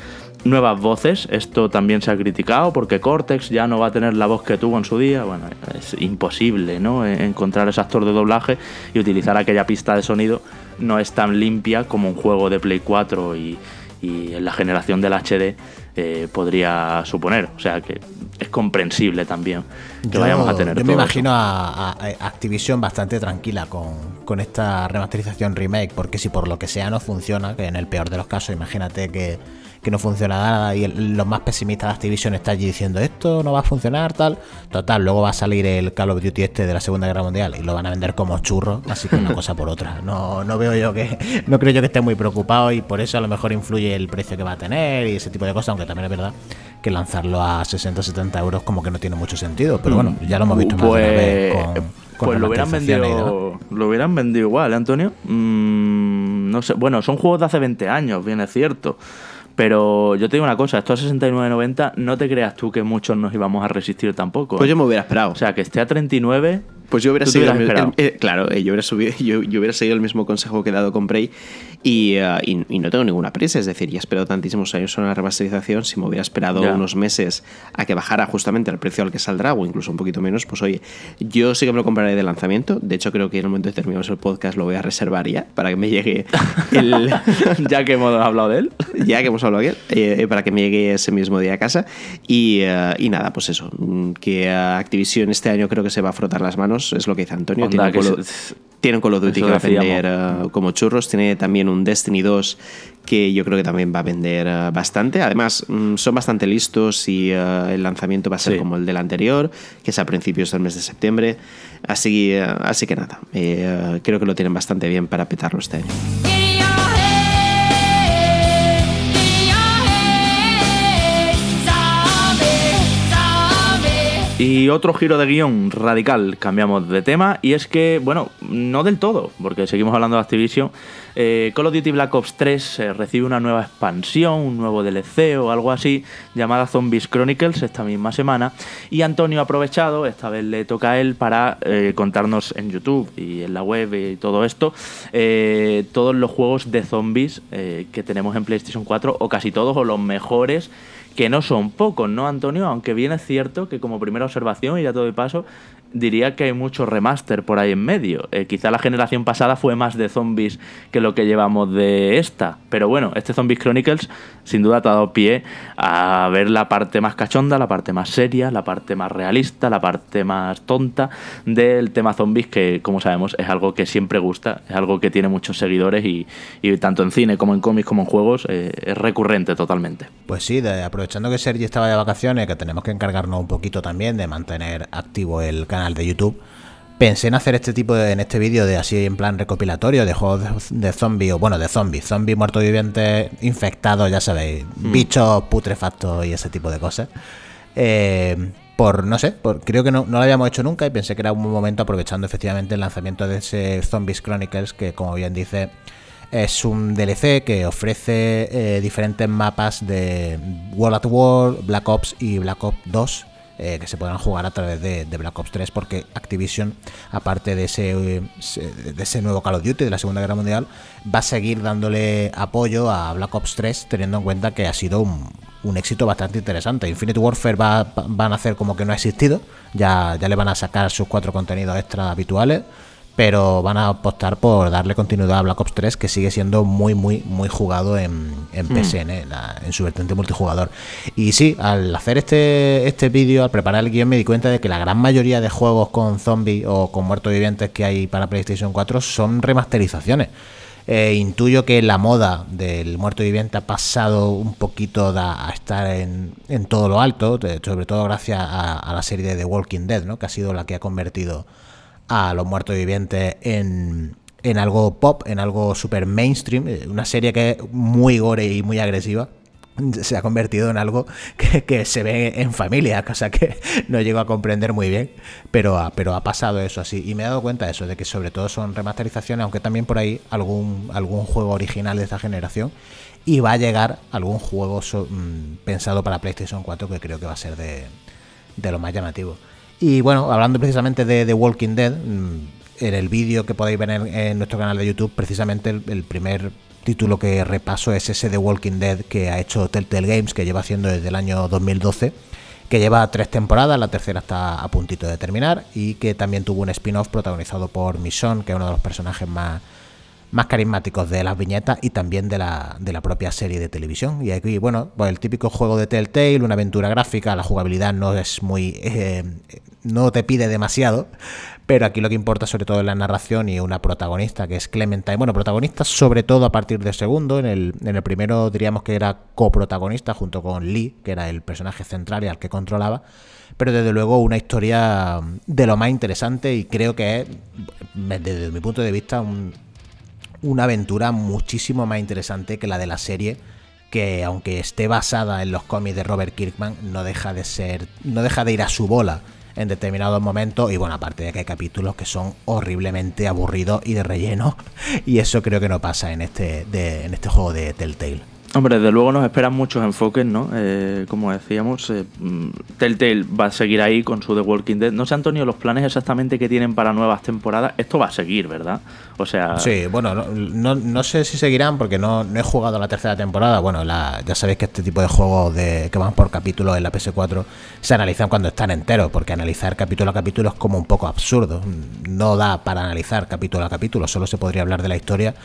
Speaker 1: nuevas voces. Esto también se ha criticado porque Cortex ya no va a tener la voz que tuvo en su día. Bueno, es imposible, ¿no? E-, encontrar ese actor de doblaje y utilizar aquella pista de sonido no es tan limpia como un juego de Play 4 y, la generación del HD eh, podría suponer. O sea que es comprensible también que vayamos a tener. Yo me imagino
Speaker 3: a, Activision bastante tranquila con, con, esta remasterización remake, porque si por lo que sea no funciona, que en el peor de los casos, imagínate que que no funciona nada y los más pesimistas de Activision están allí diciendo esto no va a funcionar, tal. Total, luego va a salir el Call of Duty este de la Segunda Guerra Mundial y lo van a vender como churro, así que una *laughs* cosa por otra. No, no veo yo que, *laughs* no creo yo que esté muy preocupado y por eso a lo mejor influye el precio que va a tener y ese tipo de cosas, aunque también es verdad que lanzarlo a 60 70 euros como que no tiene mucho sentido, pero bueno, mm, ya lo hemos visto más de pues, vez eh,
Speaker 1: pues lo hubieran vendido lo hubieran vendido igual ¿eh, Antonio mm, no sé bueno son juegos de hace 20 años bien es cierto pero yo te digo una cosa, esto a 69.90 no te creas tú que muchos nos íbamos a resistir tampoco. Pues ¿eh? yo me hubiera esperado. O sea, que esté a 39... Pues yo hubiera seguido... Eh, claro, eh, yo, hubiera subido, *laughs* yo, hubiera seguido el mismo consejo que he dado con Prey
Speaker 2: y, no tengo ninguna prisa. Es decir, ya he esperado tantísimos años en la remasterización. Si me hubiera esperado unos meses a que bajara justamente el precio al que saldrá o incluso un poquito menos, pues oye, yo sí que me lo compraré de lanzamiento. De hecho, creo que en el momento de terminar el podcast lo voy a reservar ya para que me llegue el... *laughs* *laughs* ya que hemos hablado de él. *laughs* ya que hemos hablado bien, eh, para que me llegue ese mismo día a casa. Y, eh, nada, pues eso, mm, que Activision este año creo que se va a frotar las manos, es lo que dice Antonio. tiene, un Duty que va a vender eh, como churros, tiene también un Destiny 2 que yo creo que también va a vender bastante. Además, mm, son bastante listos y el lanzamiento va a ser como el del anterior, que es a principios del mes de septiembre. Así, así que nada, creo que lo tienen bastante bien para petarlo este año.
Speaker 1: Y otro giro de guión radical, cambiamos de tema, y es que, bueno, no del todo, porque seguimos hablando de Activision. Eh, Call of Duty Black Ops 3 eh, recibe una nueva expansión, un nuevo DLC o algo así, llamada Zombies Chronicles esta misma semana. Y Antonio ha aprovechado, esta vez le toca a él, para eh, contarnos en YouTube y en la web y todo esto, todos los juegos de zombies que tenemos en PlayStation 4, o casi todos, o los mejores que no son pocos, ¿no, Antonio? Aunque bien es cierto que como primera observación, y ya todo de paso, diría que hay mucho remaster por ahí en medio. Eh, quizá la generación pasada fue más de zombies que lo que llevamos de esta. Pero bueno, este Zombies Chronicles sin duda te ha dado pie a ver la parte más cachonda, la parte más seria, la parte más realista, la parte más tonta del tema zombies, que como sabemos es algo que siempre gusta, es algo que tiene muchos seguidores y, tanto en cine como en cómics como en juegos eh, es recurrente totalmente.
Speaker 3: Pues sí, aprovechando que Sergi estaba de vacaciones, que tenemos que encargarnos un poquito también de mantener activo el canal de YouTube, pensé en hacer este tipo de, en este vídeo de así en plan recopilatorio de juegos de, zombies, o bueno, de zombies, zombies muertos vivientes, infectados, ya sabéis, hmm. bichos putrefactos y ese tipo de cosas. Eh, por, no sé, creo que no, lo habíamos hecho nunca y pensé que era un buen momento aprovechando efectivamente el lanzamiento de ese Zombies Chronicles que como bien dice es un DLC que ofrece eh, diferentes mapas de World at War, Black Ops y Black Ops 2 eh, que se podrán jugar a través de, Black Ops 3 porque Activision, aparte de ese, de ese nuevo Call of Duty de la Segunda Guerra Mundial, va a seguir dándole apoyo a Black Ops 3 teniendo en cuenta que ha sido un, un éxito bastante interesante. Infinite Warfare va, van a hacer como que no ha existido, ya, ya le van a sacar sus cuatro contenidos extra habituales pero van a apostar por darle continuidad a Black Ops 3, que sigue siendo muy, muy, muy jugado en, en mm. PSN, en, su vertiente multijugador. Y sí, al hacer este, este vídeo, al preparar el guión, me di cuenta de que la gran mayoría de juegos con zombies o con muertos vivientes que hay para PlayStation 4 son remasterizaciones. Eh, intuyo que la moda del muerto viviente ha pasado un poquito a estar en, todo lo alto, sobre todo gracias a, la serie de The Walking Dead, ¿no? que ha sido la que ha convertido a los muertos vivientes en, algo pop, en algo super mainstream, eh, una serie que es muy gore y muy agresiva, *laughs* se ha convertido en algo que, se ve en familia, *laughs* cosa que no llego a comprender muy bien, pero ha, pero ha pasado eso así. Y me he dado cuenta de eso, de que sobre todo son remasterizaciones, aunque también por ahí algún, algún juego original de esa generación, y va a llegar algún juego mm, pensado para PlayStation 4 que creo que va a ser de, de lo más llamativo. Y bueno, hablando precisamente de The Walking Dead, mm, en el vídeo que podéis ver en, nuestro canal de YouTube, precisamente el, primer título que repaso es ese de Walking Dead que ha hecho Telltale Games, que lleva haciendo desde el año 2012, que lleva tres temporadas, la tercera está a puntito de terminar, y que también tuvo un spin-off protagonizado por Mission, que es uno de los personajes más, más carismáticos de las viñetas y también de la, de la propia serie de televisión. Y aquí, bueno, pues el típico juego de Telltale, una aventura gráfica, la jugabilidad no es muy... Eh, no te pide demasiado, pero aquí lo que importa sobre todo es la narración y una protagonista que es Clementine. Bueno, protagonista sobre todo a partir del segundo, en el, en el primero diríamos que era coprotagonista junto con Lee, que era el personaje central y al que controlaba, pero desde luego una historia de lo más interesante y creo que es, desde mi punto de vista, un una aventura muchísimo más interesante que la de la serie, que aunque esté basada en los cómics de Robert Kirkman, no deja de ser, no deja de ir a su bola en determinados momentos y bueno, aparte de que hay capítulos que son horriblemente aburridos y de relleno *laughs* y eso creo que no pasa en este, en este juego de Telltale.
Speaker 1: Hombre, desde luego nos esperan muchos enfoques, ¿no? Eh, como decíamos, eh, mm, Telltale va a seguir ahí con su The Walking Dead. No sé, Antonio, los planes exactamente que tienen para nuevas temporadas. Esto va a seguir, ¿verdad? O sea. Sí,
Speaker 3: bueno, no, no, sé si seguirán porque no, he jugado la tercera temporada. Bueno, la, ya sabéis que este tipo de juegos de, que van por capítulos en la PS4 se analizan cuando están enteros, porque analizar capítulo a capítulo es como un poco absurdo. No da para analizar capítulo a capítulo, solo se podría hablar de la historia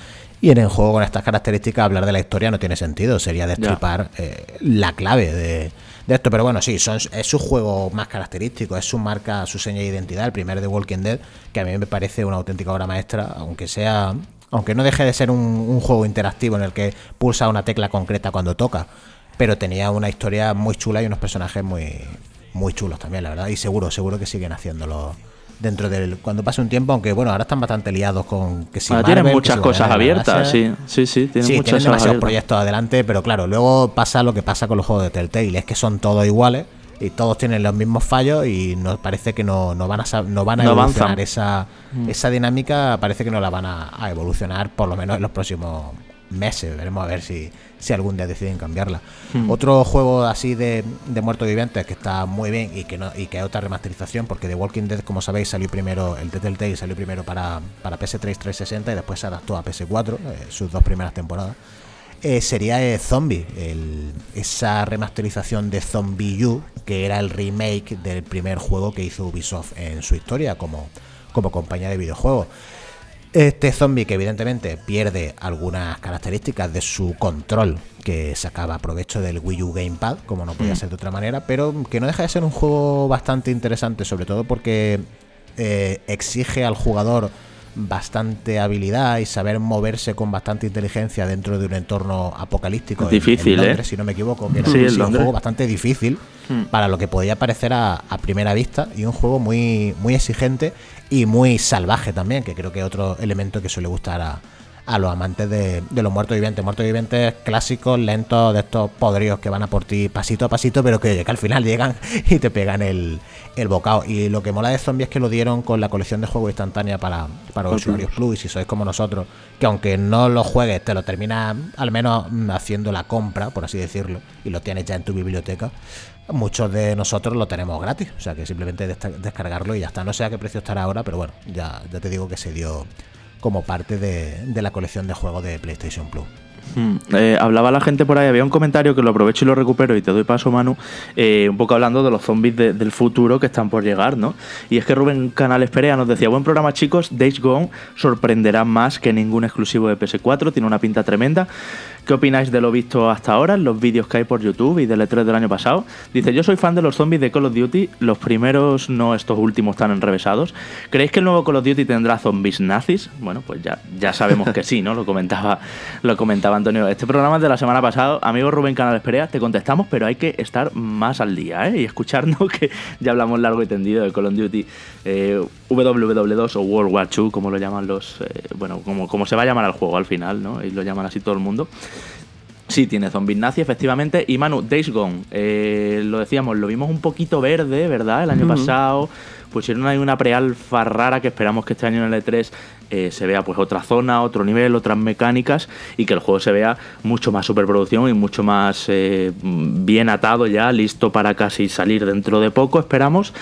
Speaker 3: y en el juego con estas características hablar de la historia no tiene sentido, sería destripar eh, la clave de, esto. Pero bueno, sí, son, es su juego más característico, es su marca, su seña de identidad, el primer de Walking Dead, que a mí me parece una auténtica obra maestra, aunque sea... Aunque no deje de ser un, un juego interactivo en el que pulsa una tecla concreta cuando toca, pero tenía una historia muy chula y unos personajes muy, muy chulos también, la verdad. Y seguro, seguro que siguen haciéndolo dentro del. cuando pase un tiempo, aunque bueno, ahora están bastante liados con que si ah, tienen muchas cosas abiertas, sí,
Speaker 1: sí, sí, tienen demasiados proyectos
Speaker 3: adelante, pero claro, luego pasa lo que pasa con los juegos de Telltale, es que son todos iguales y todos tienen los mismos fallos y nos parece que no, no van a no van a evolucionar esa, mm. esa dinámica parece que no la van a, evolucionar por lo menos en los próximos meses veremos a ver si si algún día deciden cambiarla. Hmm. Otro juego así de, de muertos vivientes que está muy bien y que no y que otra remasterización, porque The Walking Dead, como sabéis, salió primero, el Dead salió primero para, para PS3 360 y después se adaptó a PS4, eh, sus dos primeras temporadas. Eh, sería eh, Zombie, el, esa remasterización de Zombie U, que era el remake del primer juego que hizo Ubisoft en su historia como, como compañía de videojuegos. Este zombie que evidentemente pierde algunas características de su control que sacaba provecho del Wii U Gamepad, como no podía hmm. ser de otra manera, pero que no deja de ser un juego bastante interesante, sobre todo porque eh, exige al jugador bastante habilidad y saber moverse con bastante inteligencia dentro de un entorno apocalíptico. Difícil, ¿eh? Si no me equivoco, que un juego bastante difícil hmm. para lo que podía parecer a, primera vista y un juego muy, muy exigente y muy salvaje también, que creo que es otro elemento que suele gustar a, a los amantes de, los muertos vivientes. Muertos vivientes clásicos, lentos, de estos podridos que van a por ti pasito a pasito, pero que, al final llegan *laughs* y te pegan el, bocado. Y lo que mola de zombies es que lo dieron con la colección de juegos instantánea para, usuarios Plus, y si sois como nosotros, que aunque no lo juegues, te lo terminas al menos haciendo la compra, por así decirlo, y lo tienes ya en tu biblioteca muchos de nosotros lo tenemos gratis. O sea que simplemente descargarlo y ya está. No sé a qué precio estará ahora, pero bueno, ya te digo que se dio, como parte de, la colección de juegos de PlayStation Plus.
Speaker 1: Hmm. Eh, hablaba la gente por ahí, había un comentario que lo aprovecho y lo recupero y te doy paso, Manu, eh, un poco hablando de los zombies del futuro que están por llegar, ¿no? Y es que Rubén Canales Perea nos decía, buen programa chicos, Days Gone sorprenderá más que ningún exclusivo de PS4, tiene una pinta tremenda. ¿Qué opináis de lo visto hasta ahora en los vídeos que hay por YouTube y del E3 del año pasado? Dice, yo soy fan de los zombies de Call of Duty, los primeros no, estos últimos están enrevesados. ¿Creéis que el nuevo Call of Duty tendrá zombies nazis? Bueno, pues ya, ya sabemos que sí, ¿no? Lo comentaba, lo comentaba Antonio. Este programa es de la semana pasada. Amigo Rubén Canales Perea, te contestamos, pero hay que estar más al día, ¿eh? Y escucharnos *laughs* que ya hablamos largo y tendido de Call of Duty. Eh, WW2 o World War II, como lo llaman los. Eh, bueno, como, como se va a llamar al juego al final, ¿no? Y lo llaman así todo el mundo. Sí, tiene zombies nazi, efectivamente. Y Manu, Days Gone, eh, lo decíamos, lo vimos un poquito verde, ¿verdad? El año pasado pues si no hay una prealfa rara que esperamos que este año en el E3 eh, se vea pues otra zona, otro nivel, otras mecánicas y que el juego se vea mucho más superproducción y mucho más eh, bien atado ya, listo para casi salir dentro de poco, esperamos.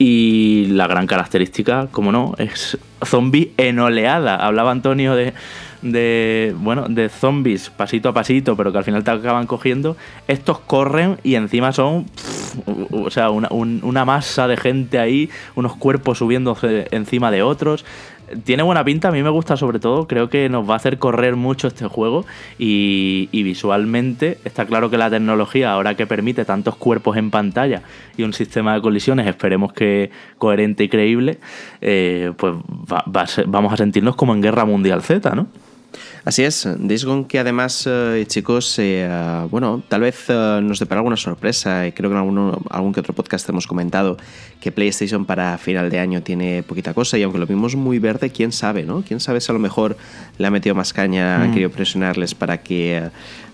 Speaker 1: Y la gran característica, como no, es zombie en oleada. Hablaba Antonio de de, bueno, de zombies pasito a pasito, pero que al final te acaban cogiendo, estos corren y encima son, o sea, una, masa de gente ahí, unos cuerpos subiéndose encima de otros tiene buena pinta, a mí me gusta sobre todo, creo que nos va a hacer correr mucho este juego y, visualmente está claro que la tecnología ahora que permite tantos cuerpos en pantalla y un sistema de colisiones, esperemos que coherente y creíble, eh, pues vamos a sentirnos como en Guerra Mundial Z, ¿no? Así es, Days que
Speaker 2: además, eh, chicos, eh, bueno, tal vez eh, nos depara alguna sorpresa. y Creo que en algún que otro podcast hemos comentado que PlayStation para final de año tiene poquita cosa y aunque lo vimos muy verde, quién sabe, ¿no? Quién sabe si a lo mejor le ha metido más caña, ha mm. querido presionarles para que,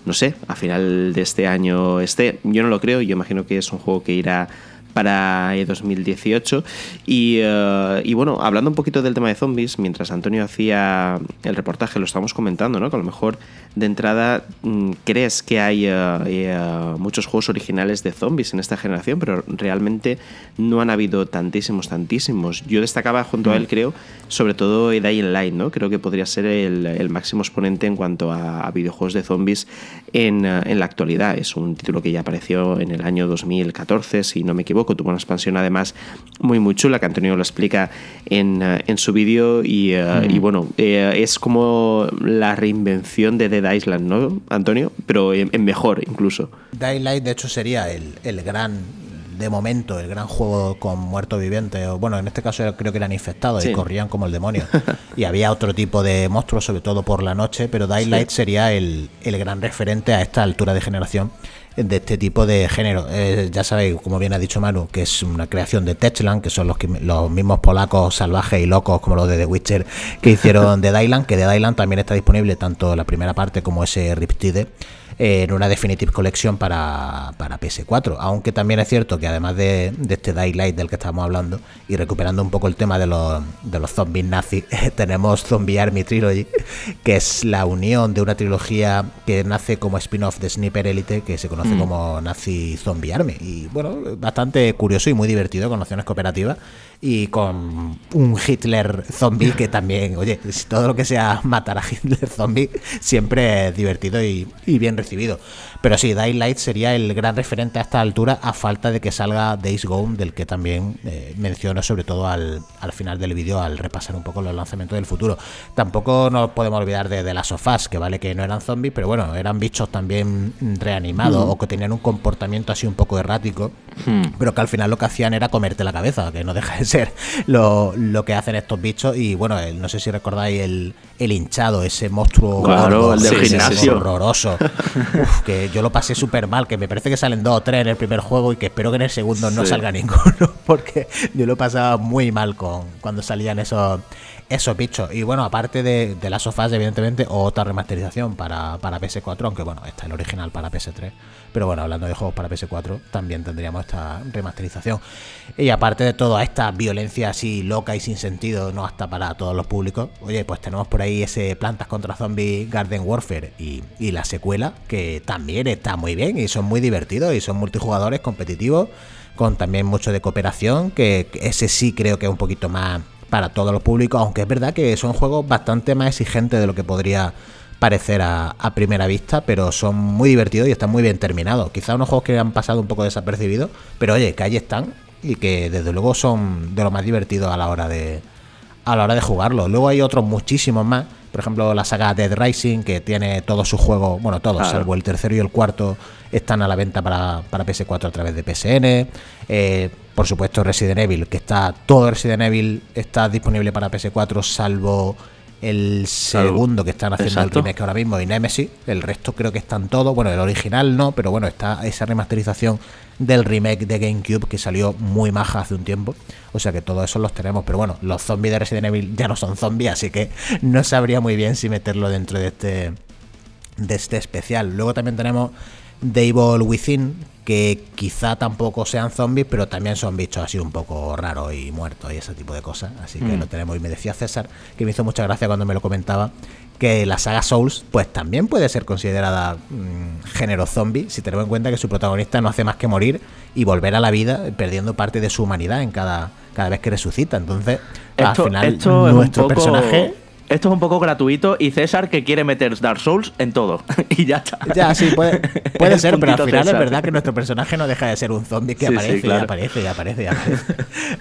Speaker 2: no sé, a final de este año esté. Yo no lo creo, yo imagino que es un juego que irá para 2018. Eh, y, bueno, hablando un poquito del tema de zombies, mientras Antonio hacía el reportaje, lo estamos comentando, ¿no? Que a lo mejor de entrada mm, crees que hay eh, eh, muchos juegos originales de zombies en esta generación, pero realmente no han habido tantísimos, tantísimos. Yo destacaba junto a él, mm. creo, sobre todo Dying Light, ¿no? Creo que podría ser el, máximo exponente en cuanto a videojuegos de zombies en, eh, en, la actualidad. Es un título que ya apareció en el año 2014, si no me equivoco. Tuvo una expansión además muy muy chula que Antonio lo explica en, eh, en su vídeo y, eh, mm. bueno, es como la reinvención de Dead Island, ¿no, Antonio? Pero en, mejor incluso.
Speaker 3: Daylight de hecho sería el, el gran de momento el gran juego con muerto viviente, o bueno, en este caso creo que eran infectados y corrían como el demonio. *laughs* y había otro tipo de monstruos, sobre todo por la noche, pero Daylight sería el, el gran referente a esta altura de generación de este tipo de género. Eh, ya sabéis, como bien ha dicho Manu, que es una creación de Techland, que son los, los mismos polacos salvajes y locos como los de The Witcher que hicieron The *laughs* Dylan, que The Dylan también está disponible tanto la primera parte como ese Riptide en una Definitive Collection para, PS4. Aunque también es cierto que además de, este este Daylight del que estamos hablando y recuperando un poco el tema de los, de los zombies nazis, *laughs* tenemos Zombie Army Trilogy, que es la unión de una trilogía que nace como spin-off de Sniper Elite, que se conoce mm. como Nazi Zombie Army. Y bueno, bastante curioso y muy divertido con opciones cooperativas y con un Hitler zombie que también, oye, todo lo que sea matar a Hitler zombie siempre es divertido y, y bien recibido. Pero sí, Daylight Light sería el gran referente a esta altura, a falta de que salga Days Gone, del que también eh, menciono, sobre todo al, final del vídeo, al repasar un poco los lanzamientos del futuro. Tampoco nos podemos olvidar de, las sofás, que vale que no eran zombies, pero bueno, eran bichos también reanimados o que tenían un comportamiento así un poco errático, hmm. pero que al final lo que hacían era comerte la cabeza, que no deja de ser lo, lo que hacen estos bichos. Y bueno, eh, no sé si recordáis el, el hinchado, ese monstruo claro, del gimnasio. horroroso. *laughs* que yo lo pasé súper mal, que me parece que salen dos o tres en el primer juego y que espero que en el segundo no salga *laughs* ninguno, porque yo lo pasaba muy mal con cuando salían esos eso bicho. Y bueno, aparte de, de las sofás, evidentemente, otra remasterización para, para PS4, aunque bueno, está el original para PS3. Pero bueno, hablando de juegos para PS4, también tendríamos esta remasterización. Y aparte de toda esta violencia así loca y sin sentido, no hasta para todos los públicos, oye, pues tenemos por ahí ese Plantas contra Zombies Garden Warfare y, y la secuela, que también está muy bien y son muy divertidos y son multijugadores competitivos, con también mucho de cooperación, que ese sí creo que es un poquito más para todos los públicos, aunque es verdad que son juegos bastante más exigentes de lo que podría parecer a, primera vista, pero son muy divertidos y están muy bien terminados. Quizá unos juegos que han pasado un poco desapercibidos, pero oye, que ahí están y que desde luego son de lo más divertidos a la hora de, a la hora de jugarlo. Luego hay otros muchísimos más. Por ejemplo, la saga Dead Rising, que tiene todos sus juegos, bueno, todos, salvo el tercero y el cuarto, están a la venta para, PS4 a través de PSN. Eh, por supuesto, Resident Evil, que está todo Resident Evil, está disponible para PS4, salvo el segundo que están haciendo el remake ahora mismo y Nemesis. El resto creo que están todos. Bueno, el original no, pero bueno, está esa remasterización del remake de GameCube que salió muy maja hace un tiempo. O sea que todos esos los tenemos. Pero bueno, los zombies de Resident Evil ya no son zombies, así que *laughs* no sabría muy bien si meterlo dentro de este, de este especial. Luego también tenemos The Evil Within, que quizá tampoco sean zombies, pero también son bichos así un poco raros y muertos y ese tipo de cosas. Así que mm. lo tenemos. Y me decía César, que me hizo mucha gracia cuando me lo comentaba, que la saga Souls, pues también puede ser considerada mm, género zombie, si tenemos en cuenta que su protagonista no hace más que morir y volver a la vida, perdiendo parte de su humanidad en cada, cada vez que resucita. Entonces, al final, nuestro personaje
Speaker 1: esto es un poco gratuito y César que quiere meter Dark Souls en todo. *laughs* y ya está. Ya, sí, puede, *laughs* puede ser, pero al final es verdad que
Speaker 3: nuestro personaje no deja de ser un zombie que aparece, y aparece y aparece y *laughs* aparece.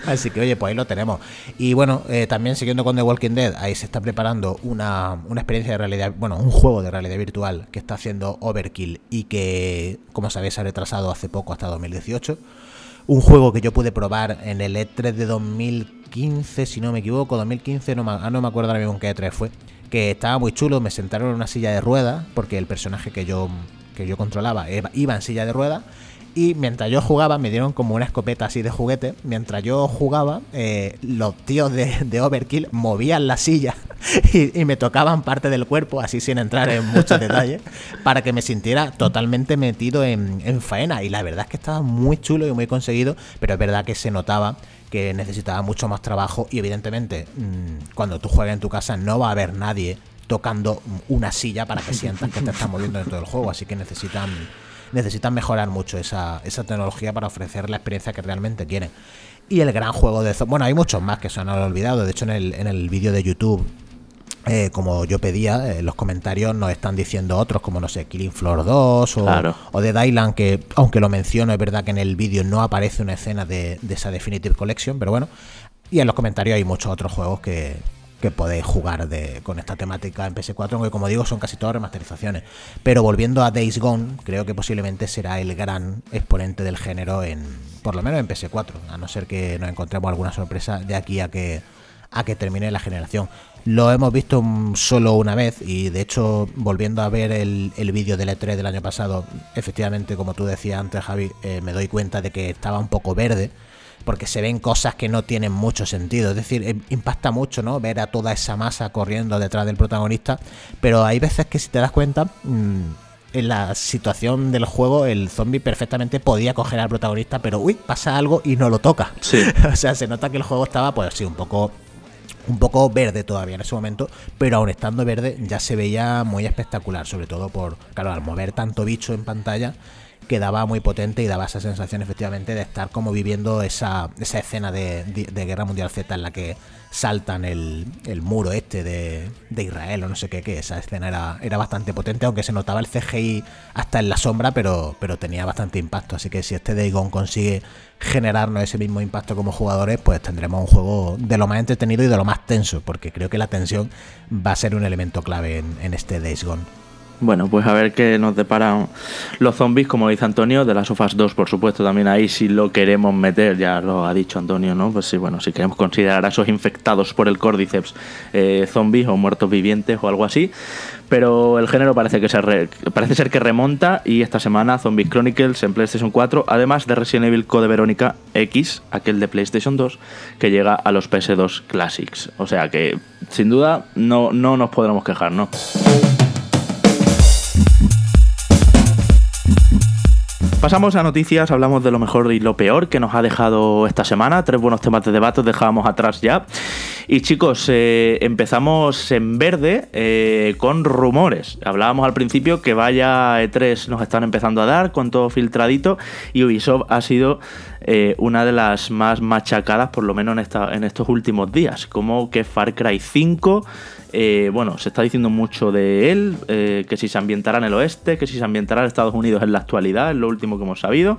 Speaker 3: Así que, oye, pues ahí lo tenemos. Y bueno, eh, también siguiendo con The Walking Dead, ahí se está preparando una, una experiencia de realidad, bueno, un juego de realidad virtual que está haciendo Overkill y que, como sabéis, ha retrasado hace poco hasta 2018 un juego que yo pude probar en el E3 de 2015, si no me equivoco, 2015, no me, ah, no me acuerdo ahora mismo en qué E3 fue, que estaba muy chulo, me sentaron en una silla de ruedas, porque el personaje que yo, que yo controlaba iba en silla de ruedas, y mientras yo jugaba, me dieron como una escopeta así de juguete. Mientras yo jugaba, eh, los tíos de, Overkill movían la silla *laughs* y, me tocaban parte del cuerpo, así sin entrar en muchos detalles, para que me sintiera totalmente metido en, faena. Y la verdad es que estaba muy chulo y muy conseguido, pero es verdad que se notaba que necesitaba mucho más trabajo y evidentemente mm, cuando tú juegas en tu casa no va a haber nadie tocando una silla para que sientas que te estás moviendo dentro del juego, así que necesitan necesitan mejorar mucho esa, tecnología para ofrecer la experiencia que realmente quieren. Y el gran juego de Zoom. Bueno, hay muchos más que se han olvidado. De hecho, en el, vídeo de YouTube eh, como yo pedía, en eh, los comentarios nos están diciendo otros, como no sé, Killing Floor 2
Speaker 2: o,
Speaker 3: The o que aunque lo menciono, es verdad que en el vídeo no aparece una escena de, de, esa Definitive Collection, pero bueno. Y en los comentarios hay muchos otros juegos que, que podéis jugar de, con esta temática en PS4, aunque como digo son casi todas remasterizaciones. Pero volviendo a Days Gone, creo que posiblemente será el gran exponente del género en, por lo menos en PS4, a no ser que nos encontremos alguna sorpresa de aquí a que a que termine la generación. Lo hemos visto solo una vez y de hecho volviendo a ver el, vídeo del E3 del año pasado, efectivamente como tú decías antes Javi, eh, me doy cuenta de que estaba un poco verde porque se ven cosas que no tienen mucho sentido. Es decir, em, impacta mucho, ¿no? Ver a toda esa masa corriendo detrás del protagonista, pero hay veces que si te das cuenta... Mm, en la situación del juego, el zombie perfectamente podía coger al protagonista, pero uy, pasa algo y no lo toca. *laughs* o sea, se nota que el juego estaba, pues sí, un poco. Un poco verde todavía en ese momento, pero aún estando verde ya se veía muy espectacular, sobre todo por, claro, al mover tanto bicho en pantalla, quedaba muy potente y daba esa sensación efectivamente de estar como viviendo esa, escena de, Guerra Mundial Z en la que saltan el, muro este de, Israel o no sé qué, esa escena era, era bastante potente, aunque se notaba el CGI hasta en la sombra, pero, pero tenía bastante impacto. Así que si este Gone consigue generarnos ese mismo impacto como jugadores, pues tendremos un juego de lo más entretenido y de lo más tenso, porque creo que la tensión va a ser un elemento clave en, en este Days Gone.
Speaker 1: Bueno, pues a ver qué nos deparan los zombies, como dice Antonio, de las Us 2, por supuesto, también ahí si lo queremos meter, ya lo ha dicho Antonio, ¿no? Pues sí, bueno, si queremos considerar a esos infectados por el Cordyceps eh, zombies o muertos vivientes o algo así, pero el género parece, que se parece ser que remonta y esta semana Zombies Chronicles en PlayStation 4, además de Resident Evil Code Verónica X, aquel de PlayStation 2, que llega a los PS2 Classics. O sea que, sin duda, no, no nos podremos quejar, ¿no? Pasamos a noticias, hablamos de lo mejor y lo peor que nos ha dejado esta semana. Tres buenos temas de debate dejábamos atrás ya. Y chicos, eh, empezamos en verde eh, con rumores. Hablábamos al principio que vaya E3 nos están empezando a dar con todo filtradito y Ubisoft ha sido eh, una de las más machacadas, por lo menos en, esta, en estos últimos días, como que Far Cry 5, bueno, se está diciendo mucho de él, que si se ambientará en el oeste, que si se ambientará en Estados Unidos en la actualidad, es lo último que hemos sabido,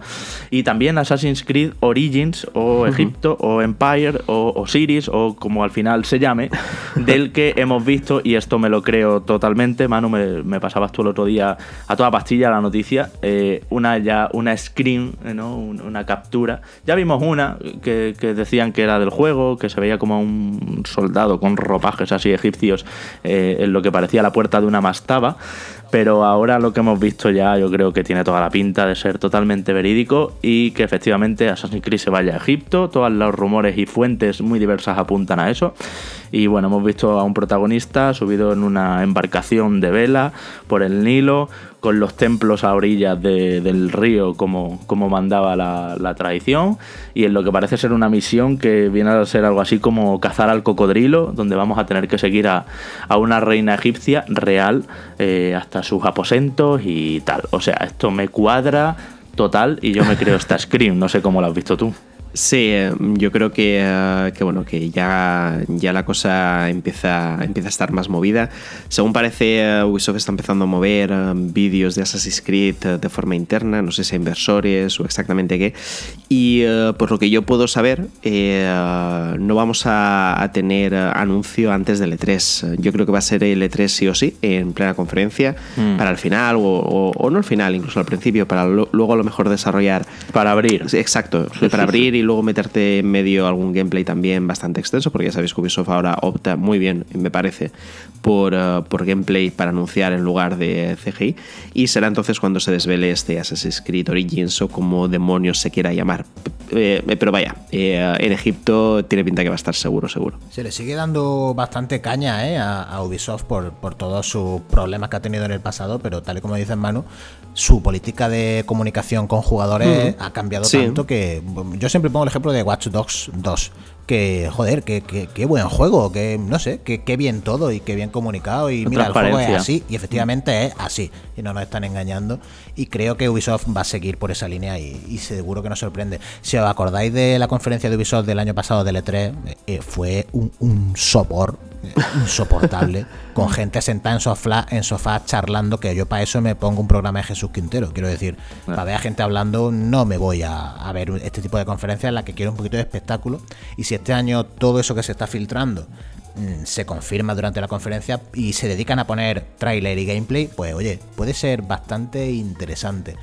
Speaker 1: y también Assassin's Creed Origins o Egipto o Empire o Osiris o como al final se llame, del que hemos visto, y esto me lo creo totalmente, Manu, me, pasabas tú el otro día a toda pastilla la noticia, eh, una ya una screen, eh, ¿no? una captura. Ya vimos una que, decían que era del juego, que se veía como un soldado con ropajes así egipcios eh, en lo que parecía la puerta de una mastaba pero ahora lo que hemos visto ya yo creo que tiene toda la pinta de ser totalmente verídico y que efectivamente Assassin's Creed se vaya a Egipto, todos los rumores y fuentes muy diversas apuntan a eso y bueno, hemos visto a un protagonista subido en una embarcación de vela por el Nilo, con los templos a orillas del río como, como mandaba la, tradición y en lo que parece ser una misión que viene a ser algo así como cazar al cocodrilo, donde vamos a tener que seguir a, una reina egipcia real eh, hasta sus aposentos y tal. O sea, esto me cuadra total y yo me creo *laughs* esta Scream, no sé cómo lo has visto tú. Sí, eh, yo creo que, eh, que bueno, que ya, ya la cosa
Speaker 2: empieza, empieza a estar más movida. Según parece, eh, Ubisoft está empezando a mover vídeos de Assassin's Creed de forma interna, no sé si a inversores o exactamente qué. Y por lo que yo puedo saber, no vamos a, tener anuncio antes del E3. Yo creo que va a ser el E3 sí o sí, en plena conferencia, mm. para el final, o, no al final, incluso al principio, para luego a lo mejor desarrollar. Para abrir. Exacto, para abrir y luego meterte en medio algún gameplay también bastante extenso, porque ya sabéis que Ubisoft ahora opta muy bien, me parece, por, eh, gameplay para anunciar en lugar de CGI. Y será entonces cuando se desvele este Assassin's Creed Origins o como demonios se quiera llamar.
Speaker 3: Eh, eh, pero vaya,
Speaker 2: en Egipto tiene pinta que va a estar seguro, seguro.
Speaker 3: Se le sigue dando bastante caña a, Ubisoft por, por todos sus problemas que ha tenido en el pasado, pero tal y como dice Manu, su política de comunicación con jugadores ha cambiado tanto que yo siempre el ejemplo de Watch Dogs 2 que, joder, que, que, buen juego, que no sé, que, qué bien todo y que bien comunicado. Y mira, el juego es así, y efectivamente es así, y no nos están engañando. Y creo que Ubisoft va a seguir por esa línea y, y seguro que nos sorprende. Si os acordáis de la conferencia de Ubisoft del año pasado de E3, eh, eh, fue un, un sopor eh, insoportable *laughs* con gente sentada en sofá, en sofá charlando, que yo para eso me pongo un programa de Jesús Quintero. Quiero decir, para ver a gente hablando no me voy a, a ver este tipo de conferencias en la que quiero un poquito de espectáculo. Y si este año todo eso que se está filtrando mm, se confirma durante la conferencia y se dedican a poner tráiler y gameplay, pues oye, puede ser bastante interesante.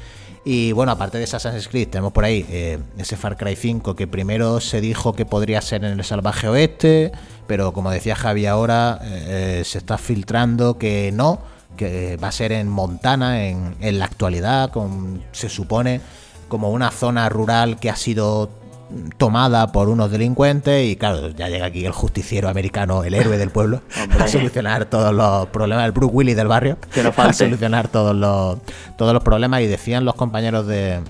Speaker 3: Y bueno, aparte de Assassin's Creed, tenemos por ahí eh, ese Far Cry 5 que primero se dijo que podría ser en el Salvaje Oeste, pero como decía Javi ahora, eh, eh, se está filtrando que no, que va a ser en Montana, en, la actualidad, se supone como una zona rural que ha sido tomada por unos delincuentes y claro, ya llega aquí el justiciero americano, el héroe del pueblo, *laughs* a solucionar todos los problemas, el Bruce Willis del barrio, que a solucionar todos los, todos los problemas y decían los compañeros de,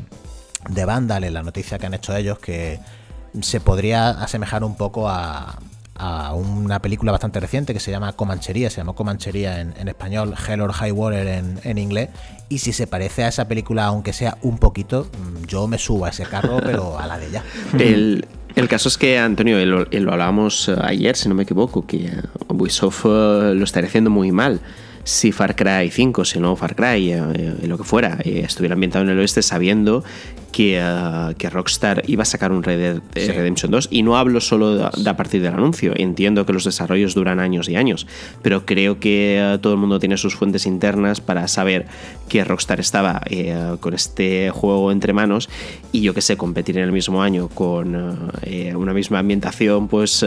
Speaker 3: de Vandal en la noticia que han hecho ellos que se podría asemejar un poco a, una película bastante reciente que se llama Comanchería, se llamó Comanchería en, en español, Hell or High Water en, en, inglés, y si se parece a esa película, aunque sea un poquito, mm, yo me subo a ese carro, *laughs* pero a la de ella.
Speaker 2: El, el caso es que, Antonio, lo, lo hablábamos eh, ayer, si no me equivoco, que eh, Ubisoft eh, lo está haciendo muy mal si Far Cry 5, si no Far Cry, eh, eh, lo que fuera, eh, estuviera ambientado en el oeste sabiendo que, Rockstar iba a sacar un Red Redemption 2. Y no hablo solo a partir del anuncio, entiendo que los desarrollos duran años y años, pero creo que todo el mundo tiene sus fuentes internas para saber que Rockstar estaba con este juego entre manos y yo que sé, competir en el mismo año con una misma ambientación, pues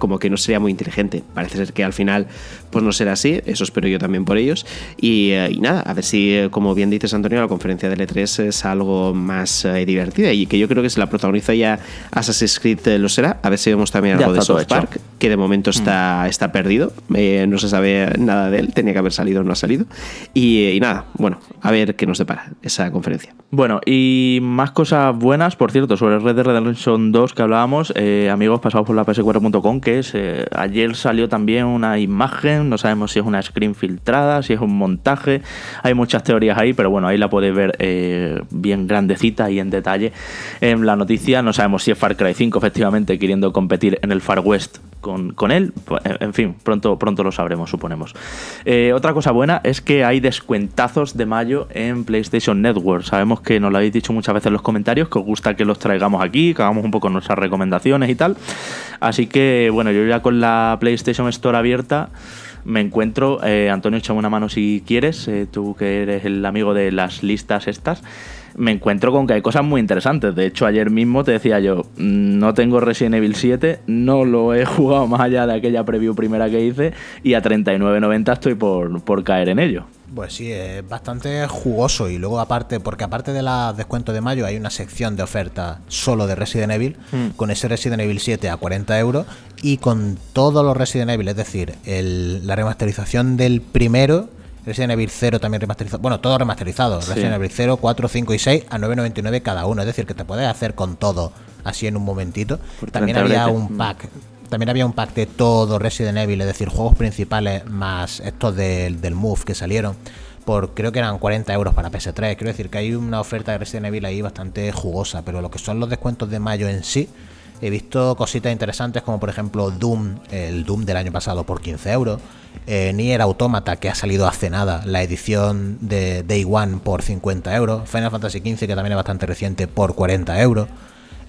Speaker 2: como que no sería muy inteligente. Parece ser que al final pues no será así, eso espero yo también por ellos. Eh, y, nada, a ver si, eh, como bien dices Antonio, la conferencia de l 3 es algo más eh, divertida y que yo creo que si la protagoniza ya Assassin's Creed lo será. A ver si vemos también algo de South Park, que de momento está, mm. está perdido, no se sabe nada de él, tenía que haber salido, no ha salido. Y, nada, bueno, a ver qué nos depara esa conferencia.
Speaker 1: Bueno, y más cosas buenas, por cierto, sobre Red Dead Redemption 2 que hablábamos, amigos, pasados por la ps4.com, que es, ayer salió también una imagen, no sabemos si es una screen filter si es un montaje. Hay muchas teorías ahí, pero bueno, ahí la podéis ver eh, bien grandecita y en detalle en la noticia. No sabemos si es Far Cry 5 efectivamente queriendo competir en el Far West con, él. Pues, en fin, pronto, pronto lo sabremos, suponemos. Eh, otra cosa buena es que hay descuentazos de mayo en PlayStation Network. Sabemos que nos lo habéis dicho muchas veces en los comentarios, que os gusta que los traigamos aquí, que hagamos un poco nuestras recomendaciones y tal. Así que bueno, yo ya con la PlayStation Store abierta me encuentro, eh, Antonio, échame una mano si quieres, eh, tú que eres el amigo de las listas estas me encuentro con que hay cosas muy interesantes. De hecho, ayer mismo te decía yo, mm, no tengo Resident Evil 7, no lo he *laughs* jugado más allá de aquella preview primera que hice y a 39.90 estoy por, caer en ello.
Speaker 3: Pues sí, es bastante jugoso y luego aparte, porque aparte de la descuento de mayo hay una sección de oferta solo de Resident Evil, mm. con ese Resident Evil 7 a 40 euros y con todos los Resident Evil, es decir, la remasterización del primero Resident Evil 0 también remasterizado. Bueno, todo remasterizado. Resident Evil 0, 4, 5 y 6 a 9.99 cada uno. Es decir, que te puedes hacer con todo así en un momentito. Pues también había un mm. pack. También había un pack de todo Resident Evil, es decir, juegos principales más estos del, del Move que salieron. Por, creo que eran 40 euros para PS3. Quiero decir que hay una oferta de Resident Evil ahí bastante jugosa, pero lo que son los descuentos de mayo en sí, He visto cositas interesantes como por ejemplo Doom, el Doom del año pasado por 15 euros. Eh, Nier Automata, que ha salido hace nada, la edición de Day One por 50 euros. Final Fantasy XV, que también es bastante reciente, por 40 euros.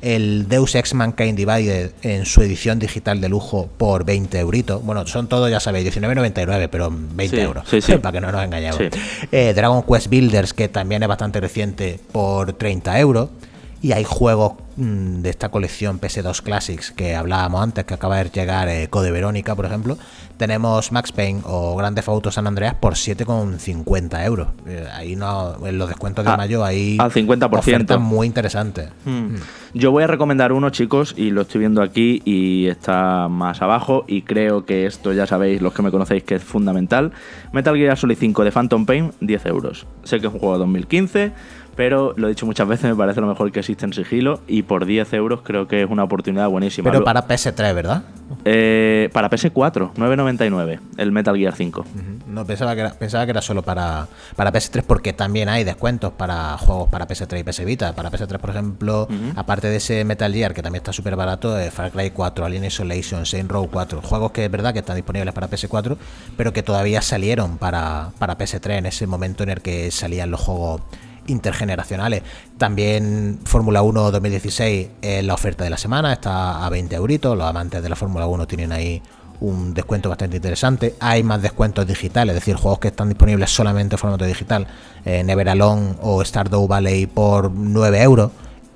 Speaker 3: El Deus Ex Mankind Divided en su edición digital de lujo por 20 euritos. Bueno, son todos, ya sabéis, 19,99, pero 20 euros. *laughs* Para que no nos engañemos. Eh, Dragon Quest Builders, que también es bastante reciente, por 30 euros. Y hay juegos mm, de esta colección PS2 Classics que hablábamos antes, que acaba de llegar eh, Code Verónica, por ejemplo, tenemos Max Payne o Grande Auto San Andreas por 7,50 euros. Eh, ahí no, en los descuentos de ah, mayo hay al 50%. muy interesante. Hmm. Hmm. Yo voy a
Speaker 1: recomendar uno, chicos, y lo estoy viendo aquí y está más abajo. Y creo que esto ya sabéis, los que me conocéis, que es fundamental. Metal Gear Solid 5 de Phantom Pain, 10 euros. Sé que es un juego de 2015 pero lo he dicho muchas veces, me parece lo mejor que existe en sigilo y por 10 euros creo que es una oportunidad buenísima. Pero para
Speaker 3: PS3, ¿verdad?
Speaker 1: Eh, para PS4, 9.99, el Metal Gear 5.
Speaker 3: No pensaba que era, solo para, para PS3 porque también hay descuentos para juegos para PS3 y PS Vita. Para PS3, por ejemplo, aparte de ese Metal Gear que también está súper barato, eh, Far Cry 4, Alien Isolation, Saint Row 4, juegos que es verdad que están disponibles para PS4, pero que todavía salieron para, para PS3 en ese momento en el que salían los juegos intergeneracionales. También Fórmula 1 2016 en la oferta de la semana, está a 20 euritos. Los amantes de la Fórmula 1 tienen ahí un descuento bastante interesante. Hay más descuentos digitales, es decir, juegos que están disponibles solamente en formato digital. Eh, never alone o Stardew Valley por 9 euros.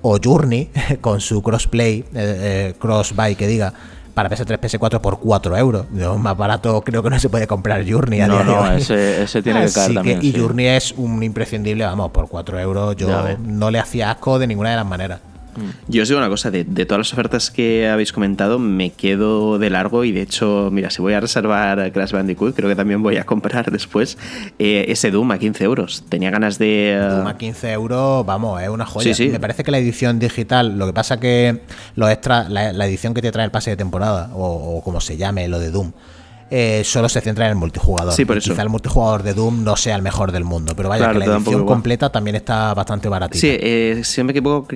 Speaker 3: O Journey *laughs* con su crossplay, eh, eh, cross que diga, para PS3, PS4 por 4 euros. más barato creo que no se puede comprar Journey a no, día no, de hoy. Ese, ese, tiene que caer Y Journey es un imprescindible, vamos, por 4 euros yo no le hacía asco de ninguna de las maneras.
Speaker 2: Yo os digo una cosa, de, todas las ofertas que habéis comentado, me quedo de largo y de hecho, mira, si voy a reservar Crash Bandicoot, creo que también voy a comprar después eh, ese Doom a 15 euros. Tenía ganas
Speaker 3: de... Eh, Doom a 15 euros, vamos, es una joya. Me parece que la edición digital, lo que pasa que lo extra la, edición que te trae el pase de temporada, o, o como se llame, lo de Doom, eh, solo se centra en el multijugador. Sí, por el multijugador de Doom no sea el mejor del mundo, pero vaya que la edición completa también está bastante baratita. Sí,
Speaker 2: eh, si me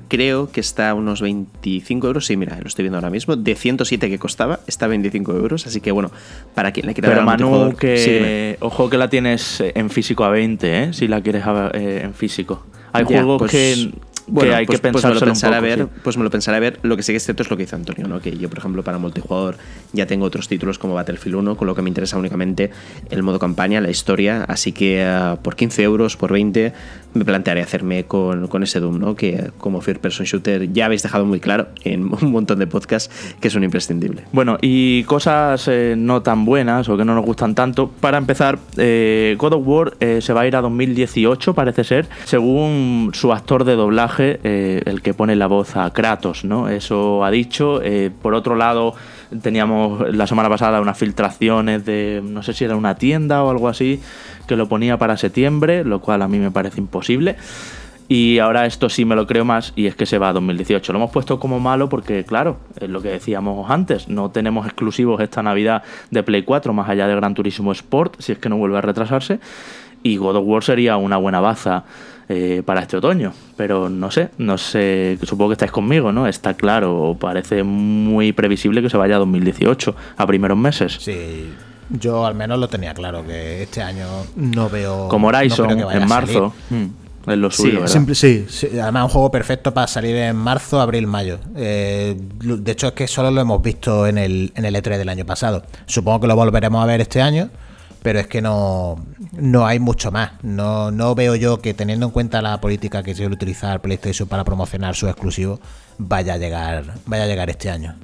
Speaker 2: creo que está a unos 25 euros. Sí, mira, lo estoy viendo ahora mismo. De 107 que costaba, está a 25 euros. Así que bueno, para
Speaker 1: quien le quiera Pero que ojo que la tienes eh, en físico a 20, eh, si la quieres en físico. Hay juegos pues que que hay pues, que pues pensar pues me lo pensaré a ver, Pues me lo pensaré
Speaker 2: ver. Lo que sí que es cierto es lo que hizo Antonio, ¿no? Que yo, por ejemplo, para multijugador ya tengo otros títulos como Battlefield 1, con lo que me interesa únicamente el modo campaña, la historia. Así que eh, por 15 euros, por 20, me plantearé hacerme con, ese Doom, ¿no? Que como First Person Shooter ya habéis dejado muy claro en *laughs* un montón de podcasts que es un imprescindible.
Speaker 1: Bueno, y cosas eh, no tan buenas o que no nos gustan tanto. Para empezar, eh, God of War se va a ir a 2018, parece ser, según su actor de doblaje eh, el que pone la voz a Kratos, ¿no? Eso ha dicho. Eh, por otro lado, teníamos la semana pasada unas filtraciones de, no sé si era una tienda o algo así, que lo ponía para septiembre, lo cual a mí me parece imposible. Y ahora esto sí me lo creo más y es que se va a 2018. Lo hemos puesto como malo porque, claro, es lo que decíamos antes, no tenemos exclusivos esta Navidad de Play 4 más allá de Gran Turismo Sport, si es que no vuelve a retrasarse. Y God of War sería una buena baza eh, para este otoño. Pero no sé, no sé, supongo que estáis conmigo, ¿no? Está claro, parece muy previsible que se vaya a 2018, a primeros meses. Sí,
Speaker 3: yo al menos lo tenía claro, que este año no veo... Como Horizon, en marzo. Mm, es lo suyo, sí, sí, además un juego perfecto para salir en marzo, abril, mayo. Eh, de hecho, es que solo lo hemos visto en el, en el E3 del año pasado. Supongo que lo volveremos a ver este año, pero es que no, no hay mucho más. No, no veo yo que teniendo en cuenta la política que suele utilizar PlayStation para promocionar su exclusivo, vaya a llegar, vaya a llegar este año.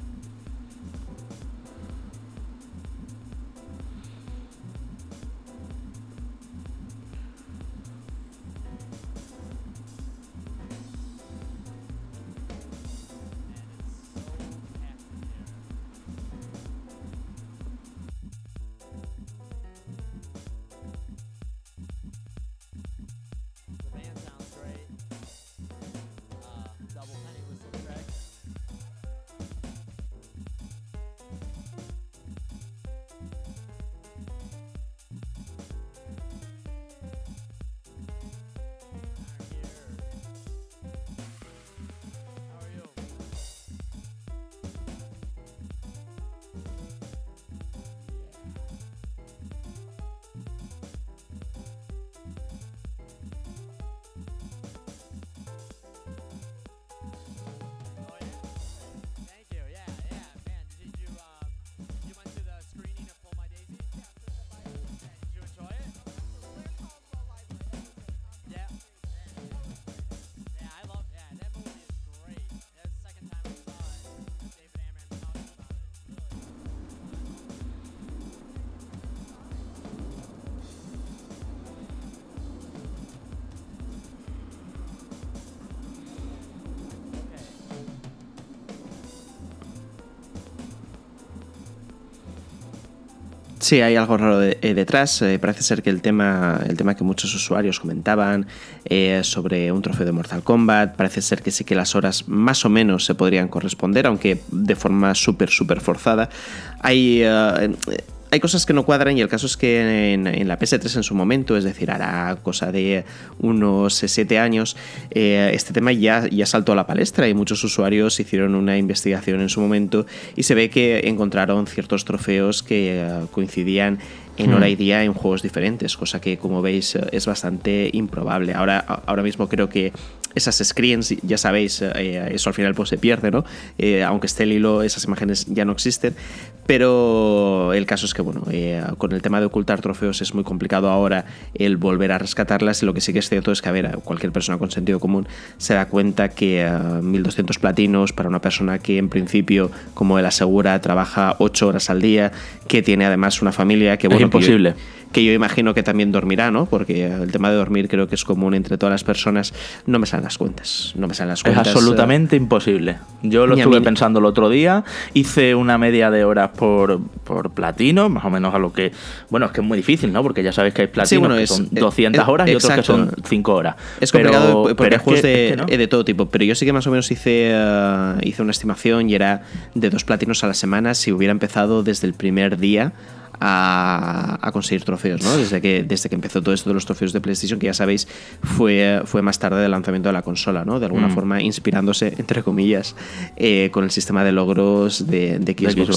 Speaker 2: Sí, hay algo raro eh, detrás. Eh, parece ser que el tema, el tema que muchos usuarios comentaban eh, sobre un trofeo de Mortal Kombat, parece ser que sí que las horas más o menos se podrían corresponder, aunque de forma súper, súper forzada. Hay, hay cosas que no cuadran y el caso es que en, la PS3 en su momento, es decir, hará cosa de unos 7 eh, años, eh, este tema ya, ya saltó a la palestra y muchos usuarios hicieron una investigación en su momento y se ve que encontraron ciertos trofeos que eh, coincidían en hora mm. y día en juegos diferentes, cosa que como veis eh, es bastante improbable. Ahora, ahora mismo creo que esas screens, ya sabéis, eh, eh, eso al final pues se pierde, ¿no? aunque esté el hilo, esas imágenes ya no existen, pero el caso es que, bueno, con el tema de ocultar trofeos es muy complicado ahora el volver a rescatarlas, lo que sí que es cierto es que, a ver, cualquier persona con sentido común se da cuenta que 1200 platinos para una persona que en principio, como él asegura, trabaja 8 horas al día, que tiene además una familia, que bueno, Imposible. Que yo, imagino que también dormirá, ¿no? Porque el tema de dormir creo que es común entre
Speaker 1: todas las personas. No me salen las cuentas. No me salen las cuentas. Es absolutamente imposible. Yo lo estuve pensando el otro día. Hice una media de horas por, por platino, más o menos a lo que. Bueno, es que es muy difícil, ¿no? Porque ya sabes que hay platinos que son 200 horas y otros que son 5
Speaker 2: horas. Es complicado pero, de, es eh, de, todo tipo. Pero yo sí que más o menos hice, eh, hice una estimación y era de dos platinos a la semana si hubiera empezado desde el primer día a, conseguir trofeos, ¿no? Desde que, desde que empezó todo esto de los trofeos de PlayStation, que ya sabéis, fue, fue más tarde del lanzamiento de la consola, ¿no? De alguna mm. forma inspirándose, entre comillas, eh, con el sistema de logros de, de Xbox,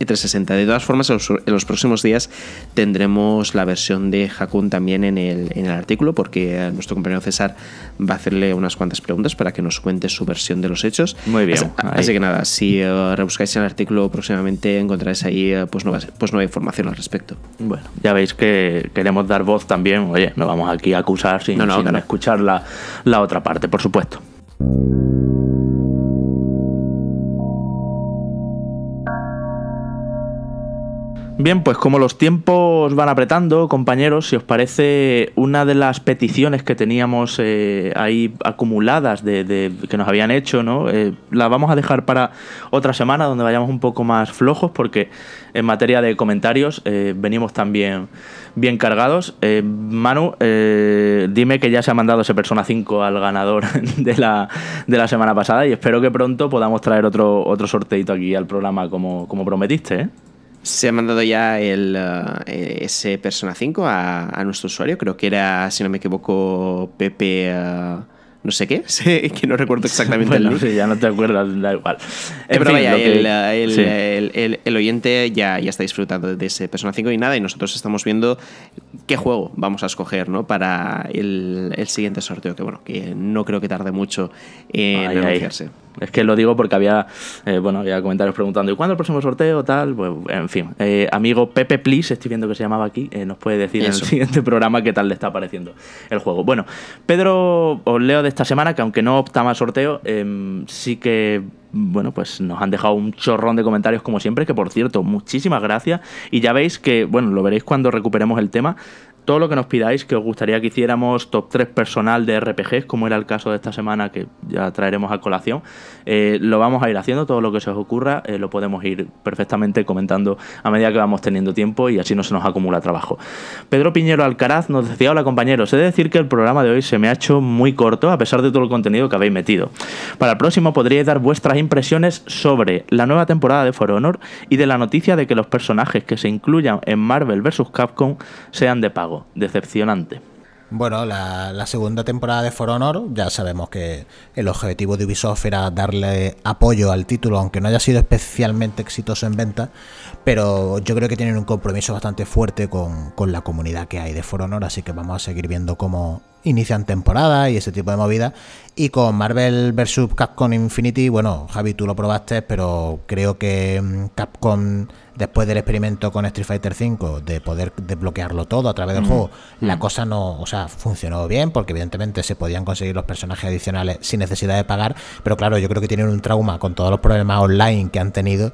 Speaker 2: 360. De todas formas, en los, próximos días tendremos la versión de Hakun también en el, artículo, porque eh, nuestro compañero César va a hacerle unas cuantas preguntas para que nos cuente su versión de los hechos. Muy bien. Así, que nada, si eh, rebuscáis el artículo próximamente encontraréis ahí pues, pues nueva información al respecto.
Speaker 1: Bueno, ya veis que queremos dar voz también. Oye, no vamos aquí a acusar sin, escuchar la, la otra parte, por supuesto. Bien, pues como los tiempos van apretando, compañeros, si os parece, una de las peticiones que teníamos eh, ahí acumuladas de, que nos habían hecho, ¿no? Eh, la vamos a dejar para otra semana donde vayamos un poco más flojos, porque en materia de comentarios eh, venimos también bien cargados. Eh, Manu, dime que ya se ha mandado ese Persona 5 al ganador *laughs* de la, de la semana pasada y espero que pronto podamos traer otro, otro sorteito aquí al programa como, como prometiste, ¿eh? Se ha mandado ya el,
Speaker 2: eh, ese Persona 5 a, a, nuestro usuario. Creo que era, si no me equivoco, Pepe. Eh, no sé qué, *laughs* que no recuerdo exactamente el nombre. *laughs* ya no te acuerdas, da igual. Eh, pero vaya, el, oyente ya, ya está disfrutando de ese Persona 5 y nada, y nosotros estamos viendo qué juego vamos a escoger para el, siguiente
Speaker 1: sorteo, que bueno, que no creo que tarde mucho en es que lo digo porque había, eh, bueno, había comentarios preguntando, ¿y cuándo el próximo sorteo? Tal, pues, en fin. Eh, amigo Pepe Please, estoy viendo que se llamaba aquí, eh, nos puede decir en el siguiente programa qué tal le está pareciendo el juego. Bueno, Pedro, os leo de esta semana que aunque no opta más sorteo, em, sí que bueno, pues nos han dejado un chorrón de comentarios como siempre, que por cierto, muchísimas gracias. Y ya veis que, bueno, lo veréis cuando recuperemos el tema todo lo que nos pidáis, que os gustaría que hiciéramos top 3 personal de RPGs, como era el caso de esta semana que ya traeremos a colación, eh, lo vamos a ir haciendo, todo lo que se os ocurra, eh, lo podemos ir perfectamente comentando a medida que vamos teniendo tiempo y así no se nos acumula trabajo. Pedro Piñero Alcaraz nos decía, hola compañeros, he de decir que el programa de hoy se me ha hecho muy corto a pesar de todo el contenido que habéis metido. Para el próximo podríais dar vuestras impresiones sobre la nueva temporada de For Honor y de la noticia de que los personajes que se incluyan en Marvel vs. Capcom sean de pago decepcionante.
Speaker 3: Bueno, la, segunda temporada de For Honor, ya sabemos que el objetivo de Ubisoft era darle apoyo al título, aunque no haya sido especialmente exitoso en venta, pero yo creo que tienen un compromiso bastante fuerte con, con la comunidad que hay de For Honor, así que vamos a seguir viendo cómo, inician temporada y ese tipo de movidas. Y con Marvel vs. Capcom Infinity, bueno, Javi, tú lo probaste, pero creo que mm, Capcom, después del experimento con Street Fighter V, de poder desbloquearlo todo a través del mm. juego, la mm. cosa no, o sea, funcionó bien, porque evidentemente se podían conseguir los personajes adicionales sin necesidad de pagar, pero claro, yo creo que tienen un trauma con todos los problemas online que han tenido,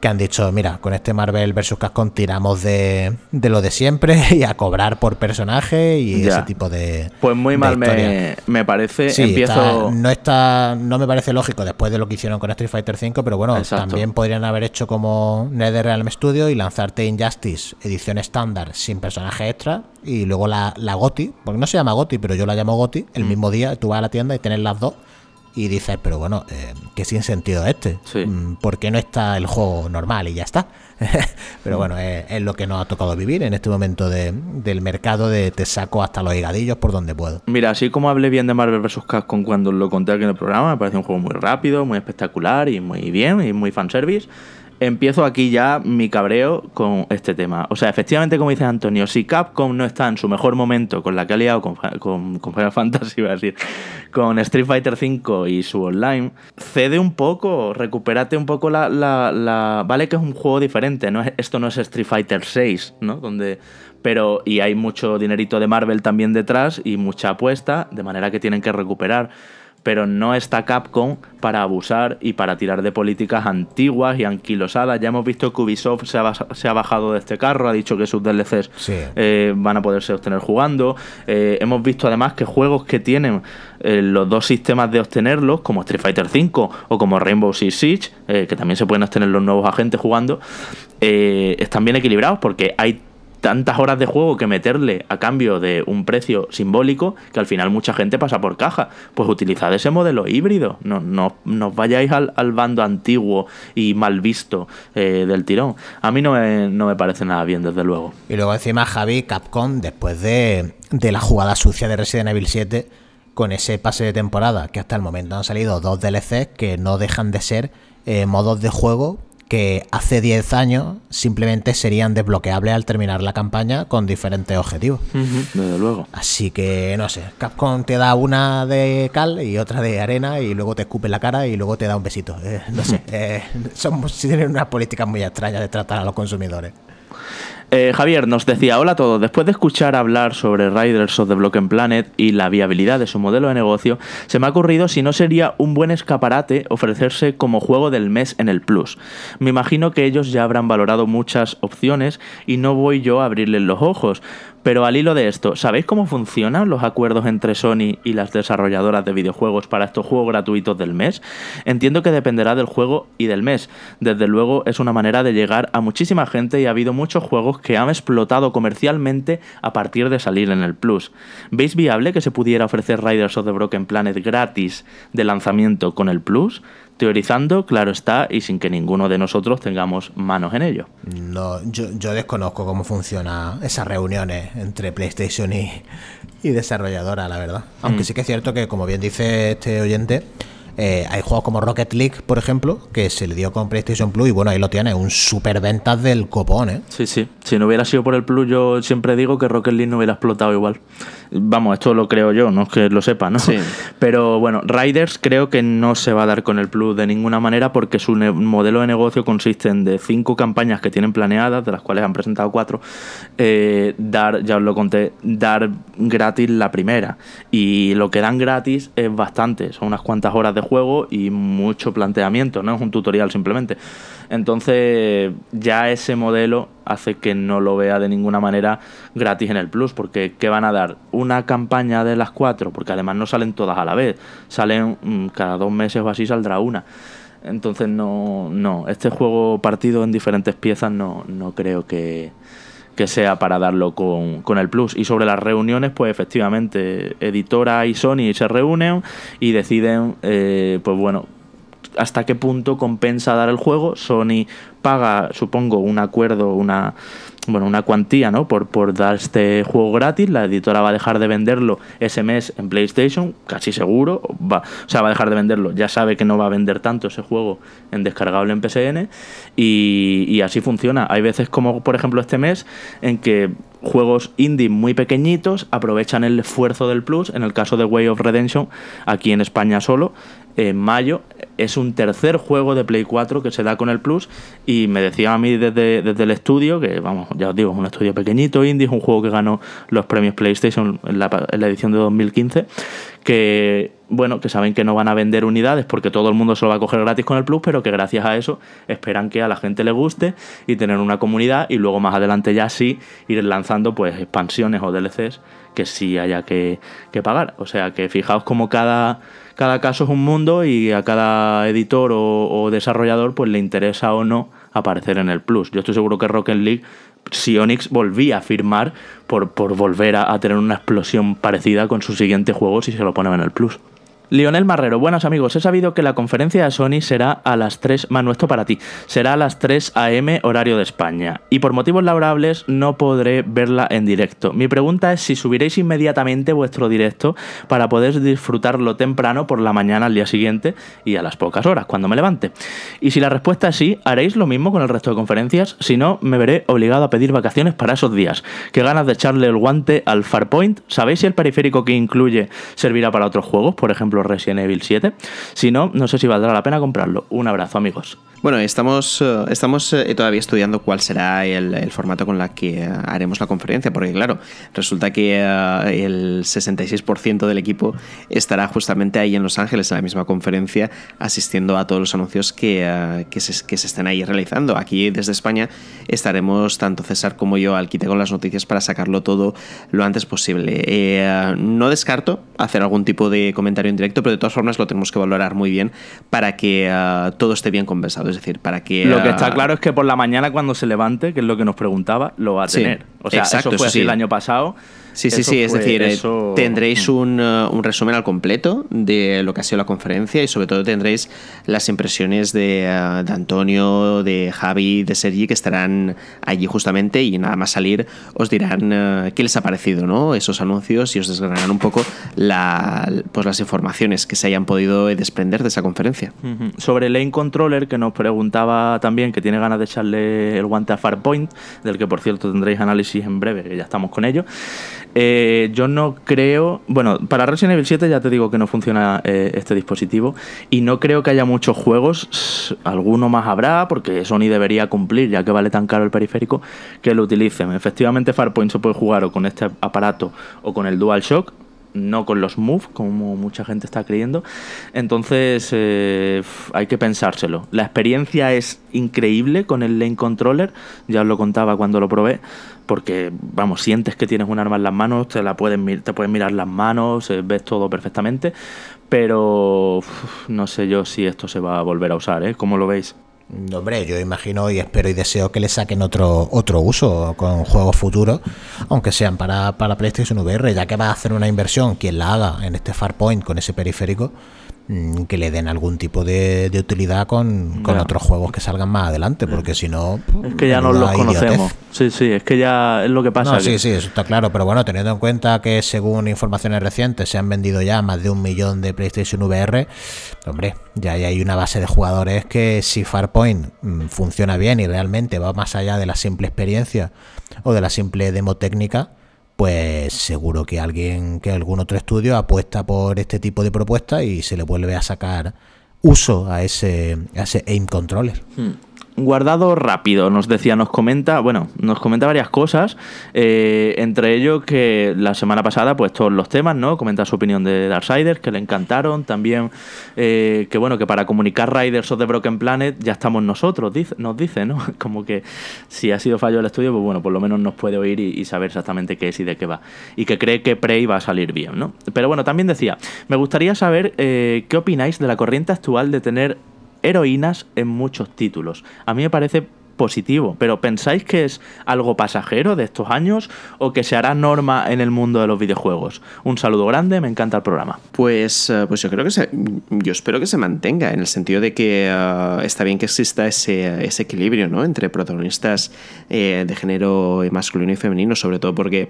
Speaker 3: que han dicho, mira, con este Marvel vs. Capcom tiramos de, lo de siempre *laughs* y a cobrar por personaje y ese tipo de...
Speaker 1: Pues pues muy mal me, me, parece. Empiezo...
Speaker 3: no está, no me parece lógico después de lo que hicieron con Street Fighter V, pero bueno, también podrían haber hecho como NetherRealm Studio y lanzarte Injustice, edición estándar, sin personaje extra, y luego la, la GOTI, porque no se llama GOTI, pero yo la llamo GOTI, el mm. mismo día tú vas a la tienda y tienes las dos y dices, pero bueno, eh, que sin sentido este. Mm, Porque no está el juego normal y ya está? *laughs* pero mm. bueno, es, lo que nos ha tocado vivir en este momento de, del mercado de te saco hasta los higadillos por donde puedo.
Speaker 1: Mira, así como hablé bien de Marvel vs. Capcom cuando lo conté aquí en el programa, me parece un juego muy rápido, muy espectacular y muy bien, y muy fanservice empiezo aquí ya mi cabreo con este tema. O sea, efectivamente, como dice Antonio, si Capcom no está en su mejor momento con la que ha liado con, con, Final Fantasy, *laughs* iba a decir, con Street Fighter V y su online, cede un poco, recupérate un poco la, Vale que es un juego diferente, no esto no es Street Fighter 6, ¿no? Donde... Pero, y hay mucho dinerito de Marvel también detrás y mucha apuesta, de manera que tienen que recuperar pero no está Capcom para abusar y para tirar de políticas antiguas y anquilosadas. Ya hemos visto que Ubisoft se ha, bajado de este carro, ha dicho que sus DLCs
Speaker 3: eh,
Speaker 1: van a poderse obtener jugando. Eh, hemos visto además que juegos que tienen eh, los dos sistemas de obtenerlos, como Street Fighter V o como Rainbow Six Siege, que también se pueden obtener los nuevos agentes jugando, están bien equilibrados porque hay tantas horas de juego que meterle a cambio de un precio simbólico que al final mucha gente pasa por caja. Pues utilizad ese modelo híbrido, no, no, no vayáis al, bando antiguo y mal visto eh, del tirón. A mí no me, parece nada bien, desde luego.
Speaker 3: Y luego encima Javi Capcom, después de,
Speaker 1: la jugada
Speaker 3: sucia de Resident Evil 7, con ese pase de temporada, que hasta el momento han salido dos DLCs que no dejan de ser eh, modos de juego que hace 10 años simplemente serían desbloqueables al terminar la campaña con diferentes objetivos. Desde luego. Así que no sé, Capcom te da una de cal y otra de arena y luego te escupe la cara y luego te da un besito. Eh, no sé, eh, son, tienen unas políticas muy extrañas de tratar a los consumidores.
Speaker 1: Eh, Javier nos decía, hola a todos, después de escuchar hablar sobre Riders of the Broken Planet y la viabilidad de su modelo de negocio, se me ha ocurrido si no sería un buen escaparate ofrecerse como juego del mes en el Plus. Me imagino que ellos ya habrán valorado muchas opciones y no voy yo a abrirles los ojos, pero al hilo de esto, ¿sabéis cómo funcionan los acuerdos entre Sony y las desarrolladoras de videojuegos para estos juegos gratuitos del mes? Entiendo que dependerá del juego y del mes. Desde luego es una manera de llegar a muchísima gente y ha habido muchos juegos que han explotado comercialmente a partir de salir en el Plus. ¿Veis viable que se pudiera ofrecer Riders of the Broken Planet gratis de lanzamiento con el Plus? teorizando, claro está, y sin que ninguno de nosotros tengamos manos en ello.
Speaker 3: No, yo, desconozco cómo funcionan esas reuniones entre PlayStation y, y desarrolladora, la verdad. Aunque mm. sí que es cierto que, como bien dice este oyente, eh, hay juegos como Rocket League, por ejemplo, que se le dio con PlayStation Plus y bueno, ahí lo tiene, un super ventas del copón, ¿eh?
Speaker 1: Sí, sí. Si no hubiera sido por el Plus, yo siempre digo que Rocket League no hubiera explotado igual. Vamos, esto lo creo yo, no es que lo sepa, ¿no? *laughs* Pero bueno, Riders creo que no se va a dar con el plus de ninguna manera porque su modelo de negocio consiste en de cinco campañas que tienen planeadas, de las cuales han presentado cuatro, eh, dar, ya os lo conté, dar gratis la primera. Y lo que dan gratis es bastante, son unas cuantas horas de juego y mucho planteamiento, no es un tutorial simplemente. Entonces ya ese modelo hace que no lo vea de ninguna manera gratis en el Plus, porque ¿qué van a dar? Una campaña de las cuatro, porque además no salen todas a la vez, salen mm, cada dos meses o así saldrá una. Entonces no, no, este juego partido en diferentes piezas no, no creo que, que sea para darlo con, con, el Plus. Y sobre las reuniones, pues efectivamente, Editora y Sony se reúnen y deciden, eh, pues bueno, hasta qué punto compensa dar el juego. Sony paga, supongo, un acuerdo, una bueno, una cuantía, ¿no? Por, por dar este juego gratis. La editora va a dejar de venderlo ese mes en PlayStation, casi seguro. Va, o sea, va a dejar de venderlo. Ya sabe que no va a vender tanto ese juego en descargable en PSN. Y, y así funciona. Hay veces, como por ejemplo este mes, en que juegos indie muy pequeñitos aprovechan el esfuerzo del Plus. En el caso de Way of Redemption, aquí en España solo, en mayo es un tercer juego de Play 4 que se da con el Plus y me decían a mí desde, el estudio, que vamos, ya os digo, es un estudio pequeñito, indie, es un juego que ganó los premios PlayStation en la, edición de 2015, que bueno, que saben que no van a vender unidades porque todo el mundo se lo va a coger gratis con el Plus, pero que gracias a eso esperan que a la gente le guste y tener una comunidad y luego más adelante ya sí ir lanzando pues expansiones o DLCs que sí haya que, que pagar. O sea que fijaos como cada cada caso es un mundo y a cada editor o, desarrollador pues le interesa o no aparecer en el Plus. Yo estoy seguro que Rocket League, si Onyx volvía a firmar por, por volver a, tener una explosión parecida con su siguiente juego si se lo ponen en el Plus. Lionel Marrero, buenos amigos, he sabido que la conferencia de Sony será a las 3, Mano esto para ti, será a las 3 a.m. horario de España y por motivos laborables no podré verla en directo. Mi pregunta es si subiréis inmediatamente vuestro directo para poder disfrutarlo temprano por la mañana al día siguiente y a las pocas horas, cuando me levante. Y si la respuesta es sí, haréis lo mismo con el resto de conferencias, si no me veré obligado a pedir vacaciones para esos días. Qué ganas de echarle el guante al Farpoint. ¿Sabéis si el periférico que incluye servirá para otros juegos, por ejemplo? Resident Evil 7. Si no, no sé si valdrá la pena comprarlo. Un abrazo, amigos.
Speaker 2: Bueno, estamos, eh, estamos eh, todavía estudiando cuál será el, formato con la que eh, haremos la conferencia, porque claro, resulta que el 66% del equipo estará justamente ahí en Los Ángeles, en la misma conferencia, asistiendo a todos los anuncios que, se, estén ahí realizando. Aquí desde España estaremos tanto César como yo al quite con las noticias para sacarlo todo lo antes posible. no descarto hacer algún tipo de comentario en pero de todas formas lo tenemos que valorar muy bien para que eh, todo esté bien compensado. Es decir, para que. Lo que eh, está claro
Speaker 1: es que por la mañana cuando se levante, que es lo que nos preguntaba, lo va a tener. o sea, eso fue así el año pasado. Sí, sí, sí, es decir, eh,
Speaker 2: tendréis mm. eh, un, resumen al completo de lo que ha sido la conferencia y sobre todo tendréis las impresiones de, eh, Antonio, de Javi, de Sergi que estarán allí justamente y nada más salir os dirán qué les ha parecido, ¿no? Esos anuncios y os desgranarán un poco la,
Speaker 1: pues las informaciones que se hayan podido desprender de esa conferencia. Sobre el Sobre Lane Controller, que nos preguntaba también que tiene ganas de echarle el guante a Farpoint, del que por cierto tendréis análisis en breve, ya estamos con ello. Eh, yo no creo. Bueno, para Resident Evil 7 ya te digo que no funciona eh, este dispositivo. Y no creo que haya muchos juegos. Alguno más habrá, porque Sony debería cumplir, ya que vale tan caro el periférico, que lo utilicen. Efectivamente, Farpoint se puede jugar o con este aparato o con el DualShock no con los Move, como mucha gente está creyendo. Entonces eh, hay que pensárselo. La experiencia es increíble con el Lane Controller, ya os lo contaba cuando lo probé, porque, vamos, sientes que tienes un arma en las manos, te, la pueden, te pueden mirar las manos, eh, ves todo perfectamente, pero no sé yo si esto se va a volver a usar, ¿eh? ¿Cómo lo veis?
Speaker 3: hombre, yo imagino y espero y deseo que le saquen otro, otro uso con juegos futuros, aunque sean para, para PlayStation VR, ya que va a hacer una inversión quien la haga en este Farpoint con ese periférico Mm, que le den algún tipo de, utilidad con, otros juegos que salgan más adelante, porque mm. si no... Es que ya no los conocemos.
Speaker 1: Sí, sí, es que ya es lo que pasa. sí, sí,
Speaker 3: eso está claro, pero bueno, teniendo en cuenta que según informaciones recientes se han vendido ya más de un millón de PlayStation VR, hombre, ya hay una base de jugadores que si Farpoint mm, funciona bien y realmente va más allá de la simple experiencia o de la simple demo técnica, pues seguro que alguien, que algún otro estudio apuesta por este tipo de propuesta y se le vuelve a sacar uso a ese, a ese aim controller. Hmm
Speaker 1: guardado rápido, nos decía, nos comenta, bueno, nos comenta varias cosas, eh, entre ellos que la semana pasada, pues todos los temas, ¿no? Comenta su opinión de Darksiders, que le encantaron, también eh, que bueno, que para comunicar Riders o the Broken Planet ya estamos nosotros, nos dice, ¿no? *laughs* Como que si ha sido fallo el estudio, pues bueno, por lo menos nos puede oír y, saber exactamente qué es y de qué va. Y que cree que Prey va a salir bien, ¿no? Pero bueno, también decía, me gustaría saber eh, qué opináis de la corriente actual de tener heroínas en muchos títulos. A mí me parece positivo, pero ¿pensáis que es algo pasajero de estos años o que se hará norma en el mundo de los videojuegos? Un saludo grande, me encanta el programa. Pues, eh, pues yo creo que se, yo espero que se mantenga, en el sentido de que eh, está bien que
Speaker 2: exista ese, equilibrio ¿no? entre protagonistas eh, de género masculino y femenino, sobre todo porque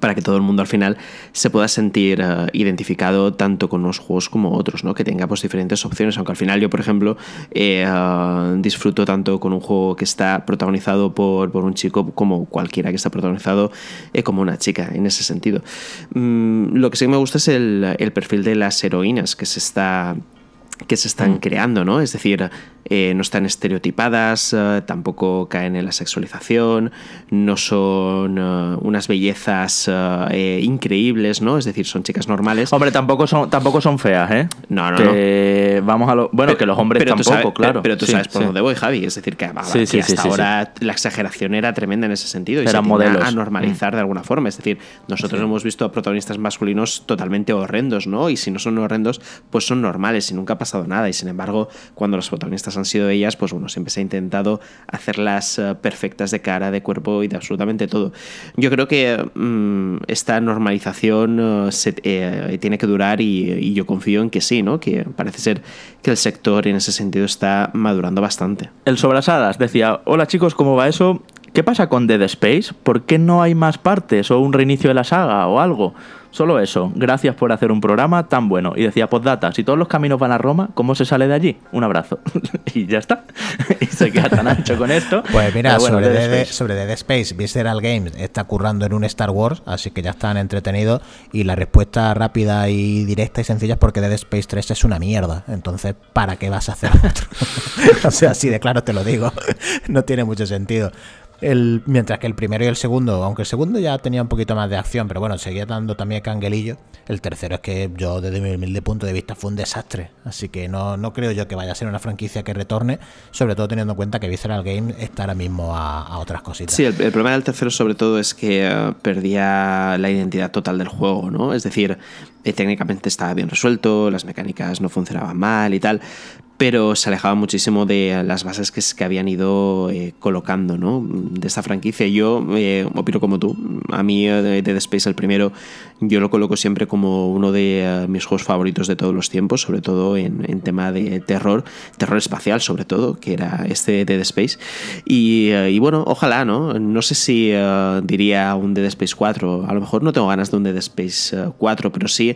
Speaker 2: para que todo el mundo al final se pueda sentir eh, identificado tanto con unos juegos como otros, ¿no? Que tengamos pues, diferentes opciones, aunque al final yo, por ejemplo, eh, eh, disfruto tanto con un juego que está protagonizado por, un chico como cualquiera que está protagonizado como una chica, en ese sentido. Mm, lo que sí me gusta es el, el perfil de las heroínas que se está que se están mm. creando, ¿no? Es decir, eh, no están estereotipadas, eh, tampoco caen en la sexualización, no son eh, unas bellezas increíbles, ¿no? Es decir, son chicas normales. Hombre, tampoco son,
Speaker 1: tampoco son feas, ¿eh? No, no, que, Vamos a lo, bueno, que los hombres tampoco, claro. Pero, tú sabes por dónde
Speaker 2: voy, Javi. Es decir, que, hasta ahora la exageración era tremenda en ese sentido y Eran se modelos. a normalizar de mm. alguna forma. Es decir, nosotros hemos visto a protagonistas masculinos totalmente horrendos, ¿no? Y si no son horrendos, pues son normales y nunca pasa nada y sin embargo cuando las protagonistas han sido ellas, pues bueno, siempre se ha intentado hacerlas eh, perfectas de cara, de cuerpo y de absolutamente todo. Yo creo que mm, esta normalización eh, eh, tiene que durar y, yo confío en que sí, ¿no? Que parece ser que el sector en ese sentido está madurando
Speaker 1: bastante. El Sobrasadas decía, hola chicos, ¿cómo va eso? ¿Qué pasa con Dead Space? ¿Por qué no hay más partes o un reinicio de la saga o algo? Solo eso, gracias por hacer un programa tan bueno. Y decía, postdata, si todos los caminos van a Roma, ¿cómo se sale de allí? Un abrazo. *laughs* y ya está. *laughs* y se queda tan ancho con esto. *laughs* Pues mira, sobre, Dead Space.
Speaker 3: sobre Dead Visceral Games está currando en un Star Wars, así que ya están entretenidos. Y la respuesta rápida y directa y sencilla es porque Dead Space 3 es una mierda. Entonces, ¿para qué vas a hacer otro? o sea, si de claro te lo digo. no tiene mucho sentido mientras que el primero y el segundo, aunque el segundo ya tenía un poquito más de acción, pero bueno, seguía dando también canguelillo. El tercero es que yo, desde mi punto de vista, fue un desastre. Así que no, no creo yo que vaya a ser una franquicia que retorne, sobre todo teniendo en cuenta que Visceral Game está ahora mismo a, otras cositas.
Speaker 2: Sí, el, problema del tercero, sobre todo, es que eh, perdía la identidad total del juego, ¿no? Es decir, técnicamente estaba bien resuelto, las mecánicas no funcionaban mal y tal, pero se alejaba muchísimo de las bases que, que habían ido eh, colocando ¿no? de esta franquicia. Yo eh, opino como tú, a mí eh, de Dead Space el primero yo lo coloco siempre como uno de mis juegos favoritos de todos los tiempos, sobre todo en, tema de terror, terror espacial sobre todo, que era este Dead Space. Y, bueno, ojalá, ¿no? No sé si diría un Dead Space 4, a lo mejor no tengo ganas de un Dead Space 4, pero sí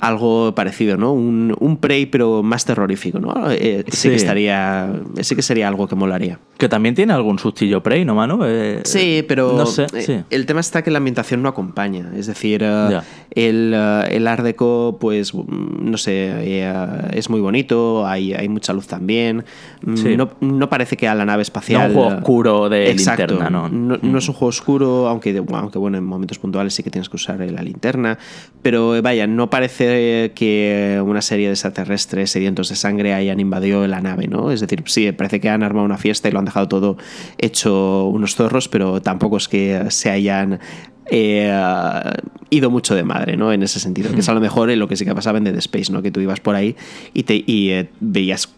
Speaker 2: algo
Speaker 1: parecido, ¿no? Un, Prey, pero más terrorífico, ¿no? Eh, sí. que estaría. Sí que sería algo que molaría. Que también tiene algún sustillo Prey, ¿no, mano? Eh, sí, pero. Eh, el
Speaker 2: tema está que la ambientación no acompaña. Es decir, el, el Art pues, mm, no sé, es muy bonito, hay, hay mucha luz también. Mm, no, parece que a la nave espacial. No un juego oscuro de linterna, ¿no? No, mm. es un juego oscuro, aunque, aunque bueno, en momentos puntuales sí que tienes que usar la linterna. Pero vaya, no parece que una serie de extraterrestres sedientos de sangre hayan invadido la nave, ¿no? Es decir, sí, parece que han armado una fiesta y lo han dejado todo hecho unos zorros, pero tampoco es que se hayan eh, ido mucho de madre, ¿no? En ese sentido, que es a lo mejor lo que sí que pasaba en Dead Space, ¿no? Que tú ibas por ahí y, te, y eh, veías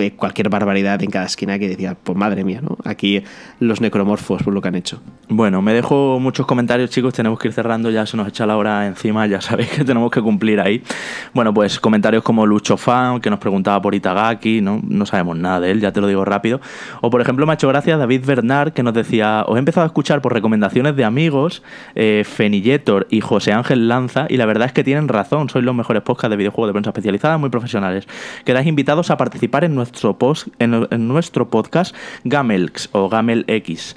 Speaker 2: eh, cualquier barbaridad en cada
Speaker 1: esquina que decías, pues madre mía, ¿no? Aquí los necromorfos por lo que han hecho. Bueno, me dejo muchos comentarios, chicos, tenemos que ir cerrando, ya se nos echa la hora encima, ya sabéis que tenemos que cumplir ahí. Bueno, pues comentarios como Lucho Fan, que nos preguntaba por Itagaki, ¿no? No sabemos nada de él, ya te lo digo rápido. O por ejemplo, me ha hecho gracia David Bernard, que nos decía, os he empezado a escuchar por recomendaciones de amigos, eh, Fenilletor y José Ángel Lanza y la verdad es que tienen razón, sois los mejores podcasts de videojuegos de prensa especializada, muy profesionales. Quedáis invitados a participar en nuestro, en nuestro podcast Gamelx o GamelX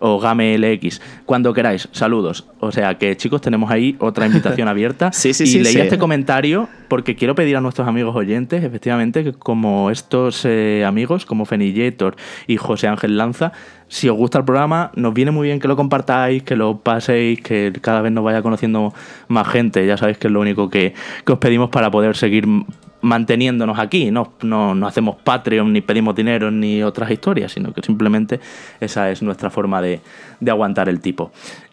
Speaker 1: o Game LX, cuando queráis. Saludos. O sea que, chicos, tenemos ahí otra invitación *laughs* abierta. sí, sí, y sí, leí este comentario porque quiero pedir a nuestros amigos oyentes, efectivamente, que como estos eh, amigos, como Fenilletor y José Ángel Lanza, si os gusta el programa, nos viene muy bien que lo compartáis, que lo paséis, que cada vez nos vaya conociendo más gente. Ya sabéis que es lo único que, que os pedimos para poder seguir manteniéndonos aquí. No, no, no, hacemos Patreon, ni pedimos dinero, ni otras historias, sino que simplemente esa es nuestra forma de, de aguantar el tipo.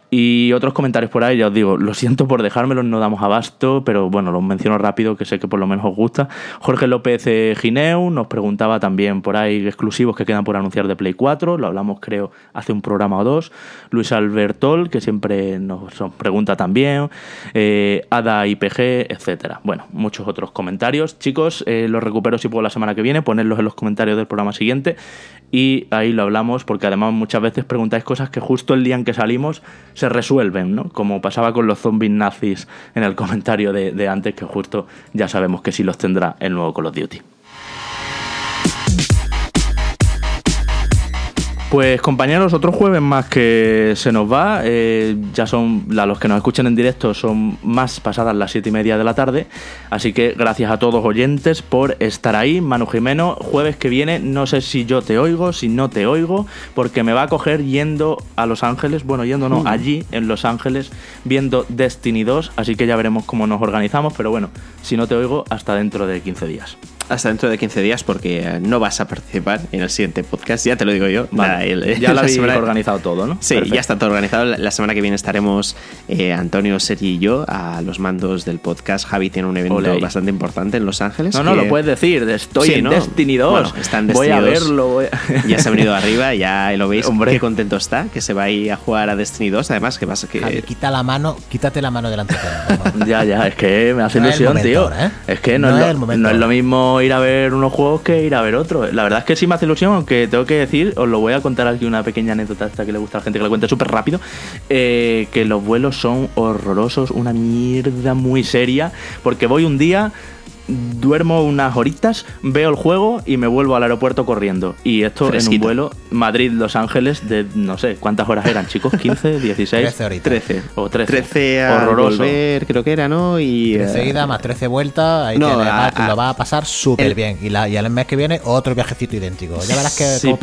Speaker 1: Y otros comentarios por ahí, ya os digo, lo siento por dejármelos, no damos abasto, pero bueno, los menciono rápido, que sé que por lo menos os gusta. Jorge López Gineu nos preguntaba también por ahí exclusivos que quedan por anunciar de Play 4, lo hablamos creo hace un programa o dos. Luis Albertol, que siempre nos pregunta también, eh, Ada IPG, etcétera. Bueno, muchos otros comentarios. Chicos, eh, los recupero si puedo la semana que viene, ponerlos en los comentarios del programa siguiente y ahí lo hablamos, porque además muchas veces preguntáis cosas que justo el día en que salimos se resuelven, ¿no? Como pasaba con los zombies nazis en el comentario de, de antes, que justo ya sabemos que sí los tendrá el nuevo Call of Duty. Pues compañeros, otro jueves más que se nos va. Eh, ya son, los que nos escuchan en directo son más pasadas las siete y media de la tarde. Así que gracias a todos oyentes por estar ahí. Manu Jimeno, jueves que viene, no sé si yo te oigo, si no te oigo, porque me va a coger yendo a Los Ángeles, bueno, yendo no, mm. allí en Los Ángeles, viendo Destiny 2. Así que ya veremos cómo nos organizamos, pero bueno, si no te oigo, hasta dentro de 15 días hasta dentro de 15 días porque eh, no vas a participar en el siguiente
Speaker 2: podcast, ya te lo digo yo. Vale, ya *laughs* lo habéis organizado
Speaker 1: todo, ¿no? Sí, ya está
Speaker 2: todo organizado. La semana que viene estaremos eh, Antonio, Sergi y yo a los mandos del podcast. Javi tiene un evento bastante importante en Los Ángeles. No, no, lo puedes
Speaker 1: decir. Estoy en Destiny 2. voy a verlo. *laughs* ya se ha venido arriba,
Speaker 2: ya lo veis. *laughs* Hombre. Qué contento está que se va a ir a jugar a Destiny 2. Además, que pasa
Speaker 3: que. quita la mano, quítate la mano delante.
Speaker 1: ya, ya, es que me hace ilusión, tío. ¿eh? Es que no es lo mismo ir a ver unos juegos que ir a ver otros. La verdad es que sí me hace ilusión, aunque tengo que decir, os lo voy a contar aquí una pequeña anécdota hasta que le gusta a la gente que le cuente súper rápido, eh, que los vuelos son horrorosos, una mierda muy seria, porque voy un día duermo unas horitas, veo el juego y me vuelvo al aeropuerto corriendo. Y esto en un vuelo Madrid-Los Ángeles de no sé cuántas horas eran, chicos, 15, 16, 13, 13 o 13.
Speaker 3: 13 a volver,
Speaker 1: creo que era, ¿no? Y 13 eh, ida
Speaker 3: más 13 vueltas, ahí no, lo va a pasar súper bien. Y, la, y mes que viene otro viajecito idéntico. Ya verás que te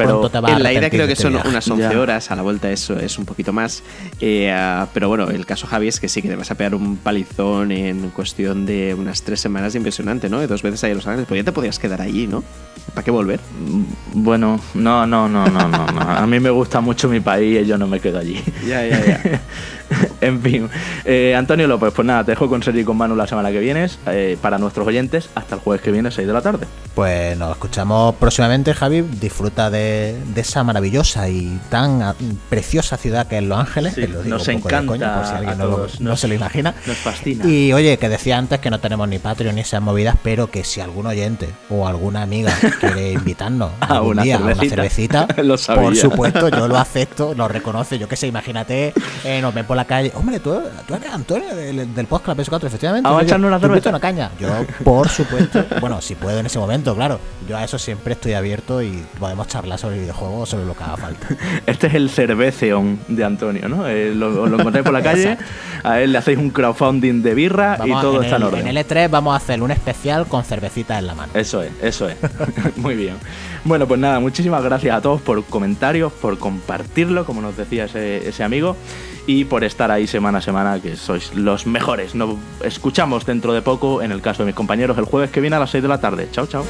Speaker 3: va En la ida creo que este son unas 11 horas,
Speaker 2: a la vuelta eso es un poquito más. Eh, ah, pero bueno, el caso Javi es que sí que te vas a pegar un palizón en cuestión de unas 3 semanas
Speaker 1: impresionante dos veces ahí en Los Ángeles, pues ya te podías quedar allí, ¿no? ¿Para qué volver? Mm, bueno, no, no, no, no, no, A mí me gusta mucho mi país y yo no me quedo allí. Ya, ya, ya. *laughs* en fin. Eh, Antonio López, pues nada, te dejo con Sergi y con Manu la semana que viene. Eh, para nuestros oyentes, hasta el jueves que viene, 6 de la tarde.
Speaker 3: Pues nos escuchamos próximamente, Javi. Disfruta de, esa maravillosa y tan ah, preciosa ciudad que es Los Ángeles. nos encanta. coño, no, se lo imagina.
Speaker 1: Nos fascina.
Speaker 3: Y oye, que decía antes que no tenemos ni Patreon ni se han movido espero que si algún oyente o alguna amiga *laughs* quiere invitarnos a, una día, cervecita, a cervecita *laughs* por supuesto, yo lo *laughs* acepto, lo reconoce Yo qué sé, imagínate, eh, nos ven por la calle. Hombre, tú, tú eres Antonio del, post podcast La PS4, efectivamente. Vamos a echarnos una cerveza. Una caña. Yo, por supuesto, bueno, si puedo en ese momento, claro. Yo a eso siempre estoy abierto y podemos charlar sobre el videojuego o sobre lo que haga falta.
Speaker 1: Este es el cerveceón de Antonio, ¿no? Eh, lo, encontráis por la calle, a él le hacéis un crowdfunding de birra y todo está en orden. En
Speaker 3: L3 e vamos a hacer un especial con cervecita en la mano.
Speaker 1: Eso es, eso es. *laughs* Muy bien. Bueno, pues nada, muchísimas gracias a todos por comentarios, por compartirlo, como nos decía ese, ese amigo, y por estar ahí semana a semana, que sois los mejores. Nos escuchamos dentro de poco, en el caso de mis compañeros, el jueves que viene a las 6 de la tarde. Chao, chao.